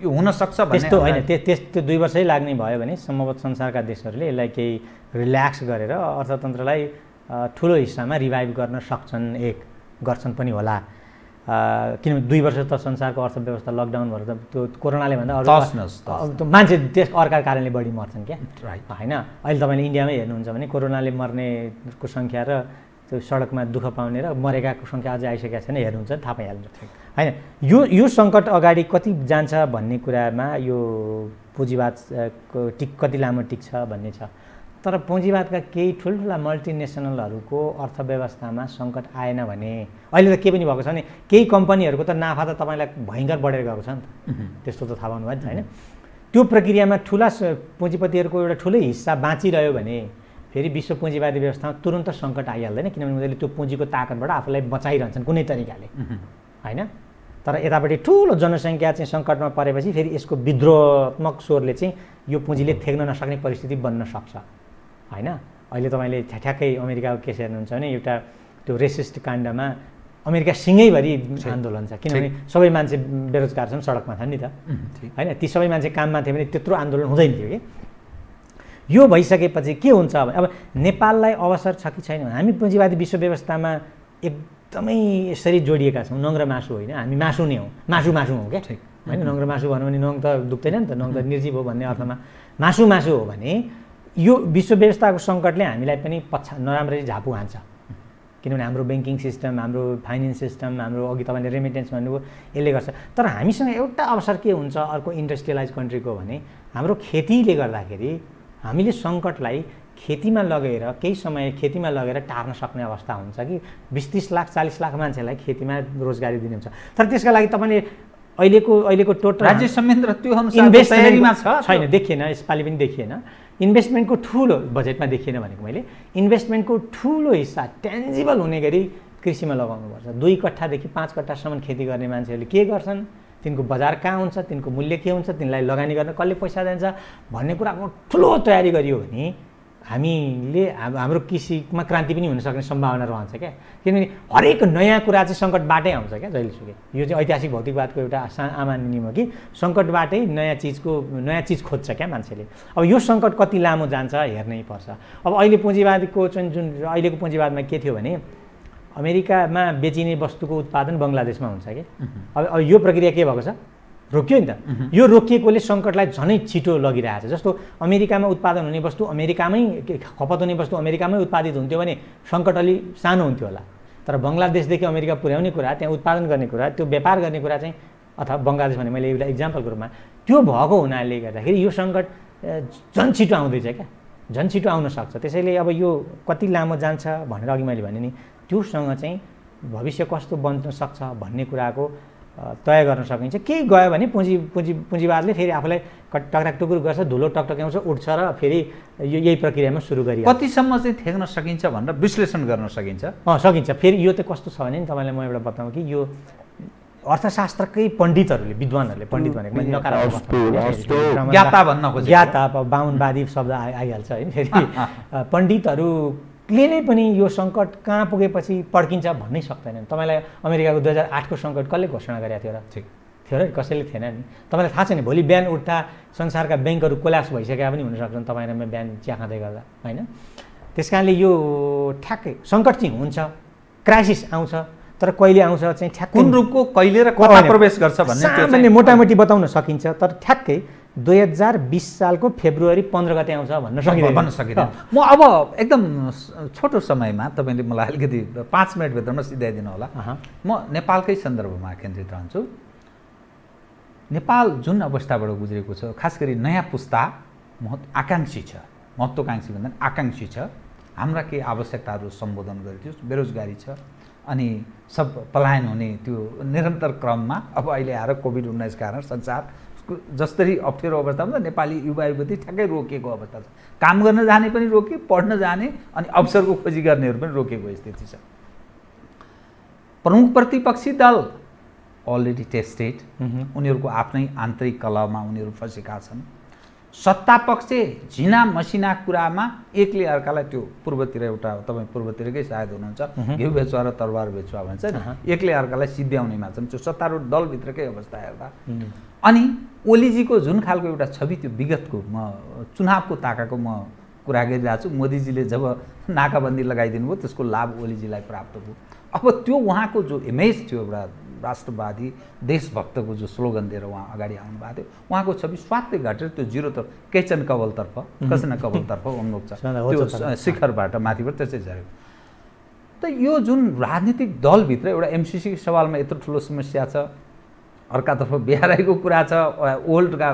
यो हुनसक्छ त्यस्तो होइन त्यो दुई वर्षै लाग्ने भयो भने सम्भवत संसारका देशहरूले यसलाई केही रिल्याक्स गरेर अर्थतन्त्रलाई ठुलो हिस्सामा रिभाइभ गर्न सक्छन् एक गर्छन् पनि होला किनभने दुई वर्ष त संसारको अर्थव्यवस्था लकडाउन भएर त त्यो कोरोनाले भन्दा अरू मान्छे त्यस अर्का कारणले बढी मर्छन् क्या होइन अहिले तपाईँले इन्डियामै हेर्नुहुन्छ भने कोरोनाले मर्नेको सङ्ख्या र त्यो सडकमा दुःख पाउने र मरेकाको सङ्ख्या अझै आइसकेका छैन हेर्नुहुन्छ थाहा पाइहाल्नु होइन यो यो सङ्कट अगाडि कति जान्छ भन्ने कुरामा यो पुँजीवादको टिक कति लामो टिक्छ भन्ने छ तर पुँजीवादका केही ठुल्ठुला मल्टिनेसनलहरूको अर्थव्यवस्थामा सङ्कट आएन भने अहिले त के पनि भएको छ भने केही कम्पनीहरूको त नाफा त तपाईँलाई भयङ्कर बढेर गएको छ नि त त्यस्तो त थाहा पाउनु भयो नि त होइन त्यो प्रक्रियामा ठुला पुँजीपतिहरूको एउटा ठुलै हिस्सा बाँचिरह्यो भने फेरि विश्व पुँजीवादी व्यवस्थामा तुरन्त सङ्कट आइहाल्दैन किनभने उनीहरूले त्यो पुँजीको ताकतबाट आफूलाई बचाइरहन्छन् कुनै तरिकाले होइन तर यतापट्टि ठुलो जनसङ्ख्या चाहिँ सङ्कटमा परेपछि फेरि यसको विद्रोहात्मक स्वरले चाहिँ यो पुँजीले थ्याक्न नसक्ने परिस्थिति बन्न सक्छ होइन अहिले तपाईँले ठ्याठ्याक्कै अमेरिकाको केस हेर्नुहुन्छ भने एउटा त्यो रेसिस्ट काण्डमा अमेरिका सिँगैभरि आन्दोलन छ किनभने सबै मान्छे बेरोजगार छन् सडकमा छन् नि त होइन ती सबै मान्छे काममा थियो भने त्यत्रो आन्दोलन हुँदैन थियो कि यो भइसकेपछि के हुन्छ भने अब नेपाललाई अवसर छ कि छैन हामी पुँजीवादी विश्व व्यवस्थामा एकदमै यसरी जोडिएका छौँ नङ मासु होइन हामी मासु नै हौँ मासु मासु हौँ क्या होइन नङ मासु भनौँ भने नङ त दुख्दैन नि त नङ त निर्जीव हो भन्ने अर्थमा मासु मासु हो भने यो विश्व व्यवस्थाको सङ्कटले हामीलाई पनि पछा नराम्ररी झापु हान्छ किनभने हाम्रो ब्याङ्किङ सिस्टम हाम्रो फाइनेन्स सिस्टम हाम्रो अघि तपाईँले रेमिटेन्स भन्नुभयो यसले गर्छ तर हामीसँग एउटा अवसर के हुन्छ अर्को इन्डस्ट्रियलाइज कन्ट्रीको भने हाम्रो खेतीले गर्दाखेरि हामीले सङ्कटलाई खेतीमा लगेर केही समय खेतीमा लगेर टार्न सक्ने अवस्था हुन्छ कि बिस तिस लाख चालिस लाख मान्छेलाई खेतीमा रोजगारी दिने हुन्छ तर त्यसका लागि तपाईँले अहिलेको अहिलेको टोटल राज्य संयन्त्र त्यो इन्भेस्टमेन्टमा छैन देखिएन यसपालि पनि देखिएन इन्भेस्टमेन्टको ठुलो बजेटमा देखिएन भनेको मैले इन्भेस्टमेन्टको ठुलो हिस्सा टेन्जिबल हुने गरी कृषिमा लगाउनुपर्छ दुई कट्ठादेखि पाँच कट्ठासम्म खेती गर्ने मान्छेहरूले के गर्छन् तिनको बजार कहाँ हुन्छ तिनको मूल्य के हुन्छ तिनलाई लगानी गर्न कसले पैसा जान्छ भन्ने कुराको ठुलो तयारी गरियो भने हामीले हाम्रो कृषिमा क्रान्ति पनि हुनसक्ने सम्भावना रहन्छ क्या किनभने हरेक नयाँ कुरा चाहिँ सङ्कटबाटै आउँछ क्या जहिलेसुकै यो चाहिँ ऐतिहासिक भौतिकवादको एउटा सा नियम हो कि सङ्कटबाटै नयाँ चिजको नयाँ चिज खोज्छ क्या मान्छेले अब यो सङ्कट कति लामो जान्छ हेर्नै पर्छ अब अहिले पुँजीवादको चाहिँ जुन अहिलेको पुँजीवादमा के थियो भने अमेरिकामा बेचिने वस्तुको उत्पादन बङ्गलादेशमा हुन्छ कि अब यो प्रक्रिया के भएको छ रोकियो नि त यो रोकिएकोले सङ्कटलाई झनै छिटो लगिरहेको छ जस्तो अमेरिकामा उत्पादन हुने वस्तु अमेरिकामै खपत हुने वस्तु अमेरिकामै उत्पादित हुन्थ्यो भने सङ्कट अलि सानो हुन्थ्यो होला तर बङ्गलादेशदेखि अमेरिका पुर्याउने कुरा त्यहाँ उत्पादन गर्ने कुरा त्यो व्यापार गर्ने कुरा चाहिँ अथवा बङ्गलादेश भने मैले एउटा इक्जाम्पलको रूपमा त्यो भएको हुनाले गर्दाखेरि यो सङ्कट झन् छिटो आउँदैछ क्या झन् छिटो आउन सक्छ त्यसैले अब यो कति लामो जान्छ भनेर अघि मैले भने नि त्योसँग चाहिँ भविष्य कस्तो बन्न सक्छ भन्ने कुराको तय गर्न सकिन्छ केही गयो भने पुँजी पुँजी पुँजीवादले फेरि आफूलाई टक्राक टुक्र गर्छ धुलो टकटक्याउँछ उठ्छ र फेरि यो यही प्रक्रियामा सुरु गरियो कतिसम्म चाहिँ थ्याक्न सकिन्छ भनेर विश्लेषण गर्न सकिन्छ अँ सकिन्छ फेरि यो त कस्तो छ भने नि तपाईँलाई म एउटा बताउँ कि यो अर्थशास्त्रकै पण्डितहरूले विद्वानहरूले पण्डित भनेको मैले नकारात्मक ज्ञाता बाहुनवादी शब्द आइहाल्छ होइन फेरि पण्डितहरू ले नै पनि यो सङ्कट कहाँ पुगेपछि पड्किन्छ भन्नै सक्दैनन् तपाईँलाई अमेरिकाको दुई हजार आठको सङ्कट कसले घोषणा गरेको थियो र ठिक थियो र कसैले थिएन नि तपाईँलाई थाहा छ नि भोलि बिहान उठ्दा संसारका ब्याङ्कहरू कोल्याप्स भइसकेका पनि हुनसक्छन् तपाईँ र म बिहान च्याखाँदै गर्दा होइन त्यस कारणले यो ठ्याक्कै सङ्कट चाहिँ हुन्छ क्राइसिस आउँछ तर कहिले आउँछ चाहिँ ठ्याक्कै कुन रूपको कहिले र कता प्रवेश गर्छ भन्ने मोटामोटी बताउन सकिन्छ तर ठ्याक्कै दुई हजार बिस सालको फेब्रुअरी पन्ध्र गते आउँछ भन्न सकिँदैन भन्न सकिँदैन म अब एकदम छोटो समयमा तपाईँले मलाई अलिकति पाँच मिनटभित्रमा सिधाइदिनु होला म नेपालकै सन्दर्भमा केन्द्रित रहन्छु नेपाल जुन अवस्थाबाट गुज्रेको छ खास गरी नयाँ पुस्ता महत् आकाङ्क्षी छ महत्त्वकाङ्क्षी भन्दा आकाङ्क्षी छ हाम्रा केही आवश्यकताहरू सम्बोधन गरिदियोस् बेरोजगारी छ अनि सब पलायन हुने त्यो निरन्तर क्रममा अब अहिले आएर कोभिड उन्नाइस कारण संसार जसरी अप्ठ्यारो अवस्थामा हुन्छ नेपाली युवा युवती ठ्याक्कै रोकिएको अवस्था छ काम गर्न जाने पनि रोके पढ्न जाने अनि अवसरको खोजी गर्नेहरू पनि रोकेको स्थिति छ प्रमुख प्रतिपक्षी दल अलरेडी टेस्टेड उनीहरूको आफ्नै आन्तरिक कलामा उनीहरू फँसेका छन् सत्ता पक्ष झिना मसिना कुरामा एकले अर्कालाई त्यो पूर्वतिर एउटा तपाईँ पूर्वतिरकै सायद हुनुहुन्छ घिउ बेचुवा र तरवार बेचुवा भन्छ नि एकले अर्कालाई सिद्ध्याउनेमा छन् त्यो सत्तारूढ दलभित्रकै अवस्था हेर्दा अनि ओलीजीको जुन खालको एउटा छवि त्यो विगतको म चुनावको ताकाको म कुरा गरिरहेको छु मोदीजीले जब नाकाबन्दी लगाइदिनु भयो त्यसको लाभ ओलीजीलाई प्राप्त भयो अब त्यो उहाँको जो इमेज थियो एउटा राष्ट्रवादी देशभक्तको जो स्लोगन दिएर उहाँ अगाडि आउनुभएको थियो उहाँको छवि स्वात्तै घटेर त्यो जिरो त केचन कवलतर्फ कसन कवलतर्फ उन्मुख छ त्यो शिखरबाट माथिबाट त्यसै झऱ्यो त यो जुन राजनीतिक दलभित्र एउटा एमसिसीको सवालमा यत्रो ठुलो समस्या छ अर्कातर्फ बिहारैको कुरा छ ओल्डका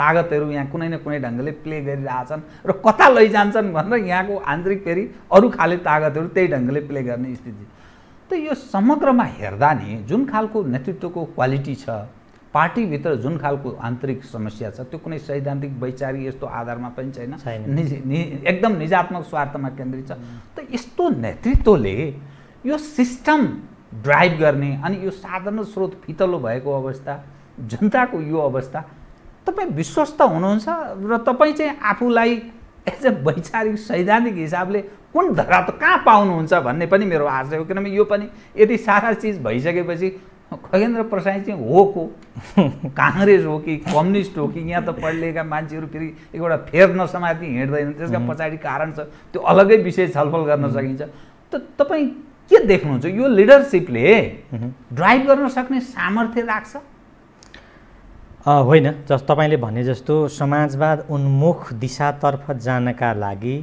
तागतहरू यहाँ कुनै न कुनै ढङ्गले प्ले गरिरहेछन् र कता लैजान्छन् भनेर यहाँको आन्तरिक फेरि अरू खाले तागतहरू त्यही ढङ्गले प्ले गर्ने स्थिति त यो समग्रमा हेर्दा नि जुन खालको नेतृत्वको क्वालिटी छ पार्टीभित्र जुन खालको आन्तरिक समस्या छ त्यो कुनै सैद्धान्तिक वैचारिक यस्तो आधारमा पनि छैन एकदम निजात्मक स्वार्थमा केन्द्रित छ त यस्तो नेतृत्वले यो सिस्टम ड्राइभ गर्ने अनि यो साधन स्रोत फितलो भएको अवस्था जनताको यो अवस्था तपाईँ विश्वस्त हुनुहुन्छ र तपाईँ चाहिँ आफूलाई एज अ वैचारिक सैद्धान्तिक हिसाबले कुन धरात कहाँ पाउनुहुन्छ भन्ने पनि मेरो आशा हो किनभने यो पनि यदि सारा चिज भइसकेपछि खगेन्द्र प्रसाद चाहिँ हो को काङ्ग्रेस हो कि कम्युनिस्ट हो कि यहाँ त पढिरहेका मान्छेहरू फेरि एउटा फेर नसमाति हिँड्दैन त्यसका पछाडि कारण छ त्यो अलग्गै विषय छलफल गर्न सकिन्छ त तपाईँ के देख्नुहुन्छ यो लिडरसिपले ड्राइभ गर्न सक्ने सामर्थ्य राख्छ होइन जस तपाईँले भने जस्तो समाजवाद उन्मुख दिशातर्फ जानका लागि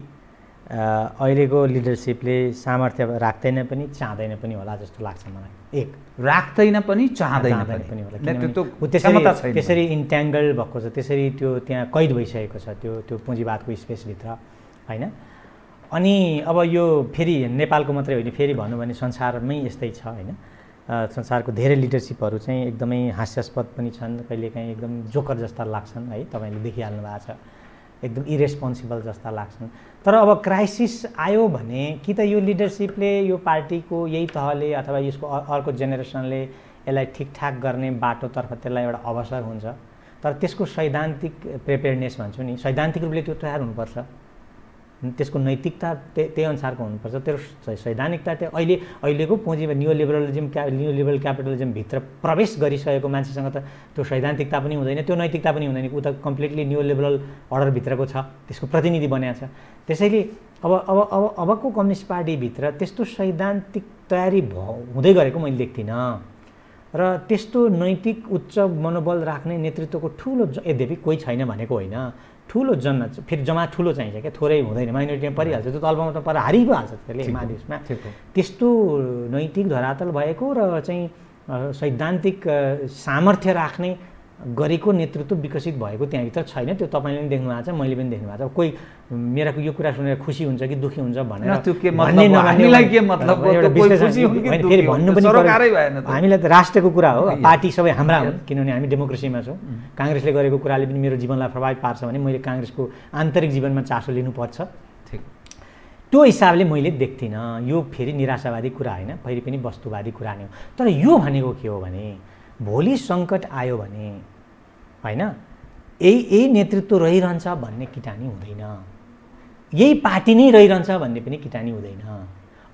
अहिलेको लिडरसिपले सामर्थ्य राख्दैन पनि चाहँदैन पनि होला जस्तो लाग्छ मलाई एक राख्दैन पनि चाहँदैन पनि होला त्यसरी इन्ट्याङ्गल भएको छ त्यसरी त्यो त्यहाँ कैद भइसकेको छ त्यो त्यो पुँजीवादको स्पेसभित्र होइन अनि अब यो फेरि नेपालको मात्रै होइन फेरि भनौँ भने संसारमै यस्तै छ होइन संसारको धेरै लिडरसिपहरू चाहिँ एकदमै हास्यास्पद पनि छन् कहिलेकाहीँ एकदम जोकर जस्ता लाग्छन् है तपाईँले देखिहाल्नु भएको छ एकदम इरेस्पोन्सिबल जस्ता लाग्छन् तर अब क्राइसिस आयो भने कि त यो लिडरसिपले यो पार्टीको यही तहले अथवा यसको अर्को जेनेरेसनले यसलाई ठिकठाक गर्ने बाटोतर्फ त्यसलाई एउटा अवसर हुन्छ तर त्यसको सैद्धान्तिक प्रिपेयरनेस भन्छु नि सैद्धान्तिक रूपले त्यो तयार हुनुपर्छ त्यसको नैतिकता त्यही त्यही अनुसारको हुनुपर्छ त्यो सैद्धान्तिकता त्यो अहिले अहिलेको पुँजीमा न्यु लिबरलिजम क्या न्यु लिबरल क्यापिटलिजमभित्र प्रवेश गरिसकेको मान्छेसँग त त्यो सैद्धान्तिकता पनि हुँदैन त्यो नैतिकता पनि हुँदैन ऊ त कम्प्लिटली न्यु लिबरल अर्डरभित्रको छ त्यसको प्रतिनिधि बनाएको छ त्यसैले अब अब अब अबको कम्युनिस्ट पार्टीभित्र त्यस्तो सैद्धान्तिक तयारी भ हुँदै गरेको मैले देख्दिनँ र त्यस्तो नैतिक उच्च मनोबल राख्ने नेतृत्वको ठुलो यद्यपि कोही छैन भनेको होइन ठुलो जन फेरि जमा ठुलो चाहिन्छ क्या थोरै हुँदैन माइनोरिटीमा परिहाल्छ त्यो तलबमा त पर हारि पो हाल्छ त्यसले महादेशमा त्यस्तो नैतिक धरातल भएको र चाहिँ सैद्धान्तिक सामर्थ्य राख्ने गरेको नेतृत्व विकसित भएको त्यहाँभित्र छैन त्यो तपाईँले पनि देख्नु भएको छ मैले पनि देख्नु भएको छ कोही मेरा यो कुरा सुनेर खुसी हुन्छ कि दुःखी हुन्छ भनेर फेरि भन्नु पनि हामीलाई त राष्ट्रको कुरा हो पार्टी सबै हाम्रा हुन् किनभने हामी डेमोक्रेसीमा छौँ काङ्ग्रेसले गरेको कुराले पनि मेरो जीवनलाई प्रभावित पार्छ भने मैले काङ्ग्रेसको आन्तरिक जीवनमा चासो लिनुपर्छ त्यो हिसाबले मैले देख्थिनँ यो फेरि निराशावादी कुरा होइन फेरि पनि वस्तुवादी कुरा नै हो तर यो भनेको के हो भने भोलि सङ्कट आयो भने होइन यही यही नेतृत्व रहिरहन्छ भन्ने किटानी हुँदैन यही पार्टी नै रहिरहन्छ भन्ने पनि किटानी हुँदैन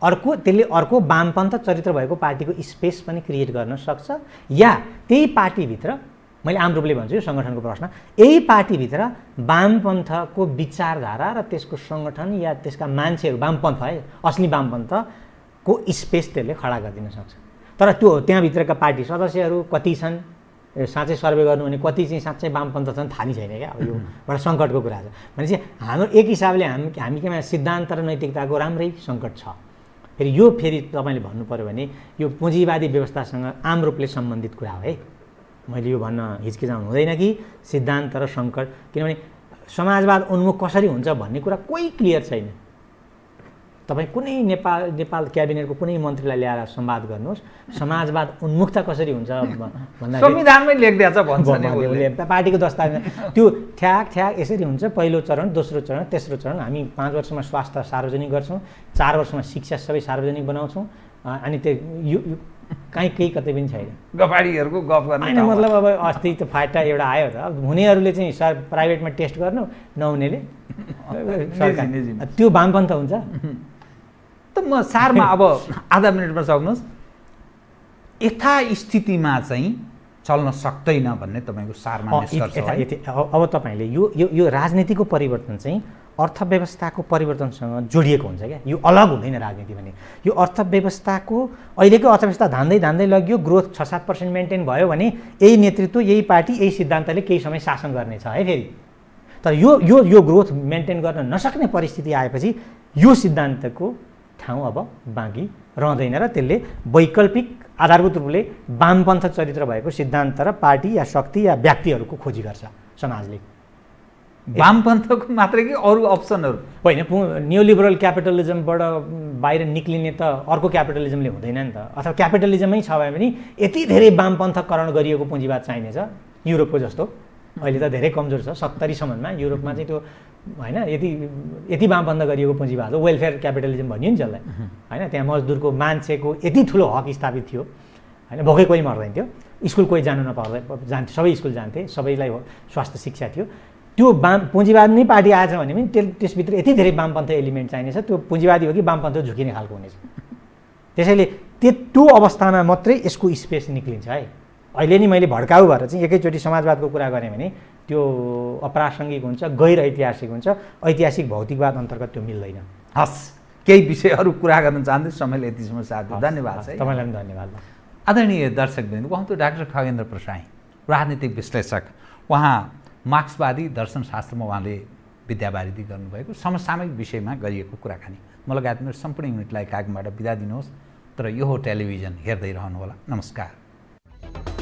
अर्को त्यसले अर्को वामपन्थ चरित्र भएको पार्टीको स्पेस पनि क्रिएट गर्न सक्छ या त्यही पार्टीभित्र मैले आम रूपले भन्छु यो सङ्गठनको प्रश्न यही पार्टीभित्र वामपन्थको विचारधारा र त्यसको सङ्गठन या त्यसका मान्छेहरू वामपन्थ है असली वामपन्थको स्पेस त्यसले खडा गरिदिन सक्छ तर त्यो त्यहाँभित्रका पार्टी सदस्यहरू कति छन् साँच्चै सर्वे गर्नु भने कति चाहिँ साँच्चै वामपन्थ छन् थाहा नै छैन क्या अब यो एउटा सङ्कटको कुरा छ भनेपछि हाम्रो एक हिसाबले हामी हामी केमा सिद्धान्त र नैतिकताको राम्रै सङ्कट छ फेरि यो फेरि तपाईँले भन्नु पऱ्यो भने यो पुँजीवादी व्यवस्थासँग आम रूपले सम्बन्धित कुरा हो है मैले यो भन्न हिचकिचाउनु हुँदैन कि सिद्धान्त र सङ्कट किनभने समाजवाद उन्मुख कसरी हुन्छ भन्ने कुरा कोही क्लियर छैन तपाईँ कुनै नेपाल नेपाल क्याबिनेटको कुनै मन्त्रीलाई ल्याएर संवाद गर्नुहोस् समाजवाद उन्मुक्त कसरी हुन्छ संविधानमै पार्टीको दस्तावेज त्यो ठ्याक ठ्याक यसरी हुन्छ पहिलो चरण दोस्रो चरण तेस्रो चरण हामी पाँच वर्षमा स्वास्थ्य सार्वजनिक गर्छौँ चार वर्षमा शिक्षा सबै सार्वजनिक बनाउँछौँ अनि त्यो यो काहीँ केही कतै पनि छैन गपाडीहरूको गफ गर्नु होइन मतलब अब अस्ति त फाइटा एउटा आयो त अब हुनेहरूले चाहिँ सर प्राइभेटमा टेस्ट गर्नु नहुनेले त्यो वामपन्थ हुन्छ त म सारमा अब आधा मिनटमा सक्नुहोस् यथास्थितिमा चाहिँ चल्न सक्दैन भन्ने तपाईँको सारमा अब तपाईँले यो यो यो राजनीतिको परिवर्तन चाहिँ अर्थव्यवस्थाको परिवर्तनसँग जोडिएको हुन्छ क्या यो अलग हुँदैन राजनीति भने यो अर्थव्यवस्थाको अहिलेको अर्थव्यवस्था धान्दै धान्दै लग्यो ग्रोथ छ सात पर्सेन्ट मेन्टेन भयो भने यही नेतृत्व यही पार्टी यही सिद्धान्तले केही समय शासन गर्नेछ है फेरि तर यो यो यो ग्रोथ मेन्टेन गर्न नसक्ने परिस्थिति आएपछि यो सिद्धान्तको ठाउँ अब बाँकी रहँदैन र त्यसले वैकल्पिक आधारभूत रूपले वामपन्थ चरित्र भएको सिद्धान्त र पार्टी या शक्ति या व्यक्तिहरूको खोजी गर्छ समाजले वामपन्थको मात्रै कि अरू अप्सनहरू होइन न्युलिबरल क्यापिटलिजमबाट बाहिर निक्लिने त अर्को क्यापिटलिजमले हुँदैन नि त अथवा क्यापिटलिजमै छ भए पनि यति धेरै वामपन्थकरण गरिएको पुँजीवाद चाहिनेछ युरोपको जस्तो अहिले त धेरै कमजोर छ सत्तरीसम्ममा युरोपमा चाहिँ त्यो होइन यति यति वामबन्द गरिएको पुँजीवाद हो वेलफेयर क्यापिटलिजम भनियो नि जसलाई होइन त्यहाँ मजदुरको मान्छेको यति ठुलो हक स्थापित थियो होइन भोकै कोही मर्दैन थियो स्कुल कोही जानु नपाउँदै जान्थे सबै स्कुल जान्थे सबैलाई स्वास्थ्य शिक्षा थियो त्यो वाम पुँजीवाद नै पार्टी आएछ भने पनि त्यस त्यसभित्र यति धेरै वामपन्थ एलिमेन्ट चाहिनेछ त्यो पुँजीवादी हो कि वामपन्थ झुकिने खालको हुनेछ त्यसैले त्यो अवस्थामा मात्रै यसको स्पेस निक्लिन्छ है अहिले नि मैले भड्काउ भएर चाहिँ एकैचोटि समाजवादको कुरा गरेँ भने त्यो अप्रासङ्गिक हुन्छ गैर ऐतिहासिक हुन्छ ऐतिहासिक भौतिकवाद अन्तर्गत त्यो मिल्दैन हस् केही विषयहरू कुरा गर्न चाहन्छु समयले यतिसम्म साथ धन्यवाद छ तपाईँलाई पनि धन्यवाद आदरणीय दर्शकवृन्द उहाँ त डाक्टर खगेन्द्र प्रसाई राजनीतिक विश्लेषक उहाँ मार्क्सवादी दर्शनशास्त्रमा उहाँले विद्यावारिधि गर्नुभएको समसामयिक विषयमा गरिएको कुराकानी म लगायत मेरो सम्पूर्ण युनिटलाई कागमबाट बिदा दिनुहोस् तर यो हो टेलिभिजन हेर्दै रहनुहोला नमस्कार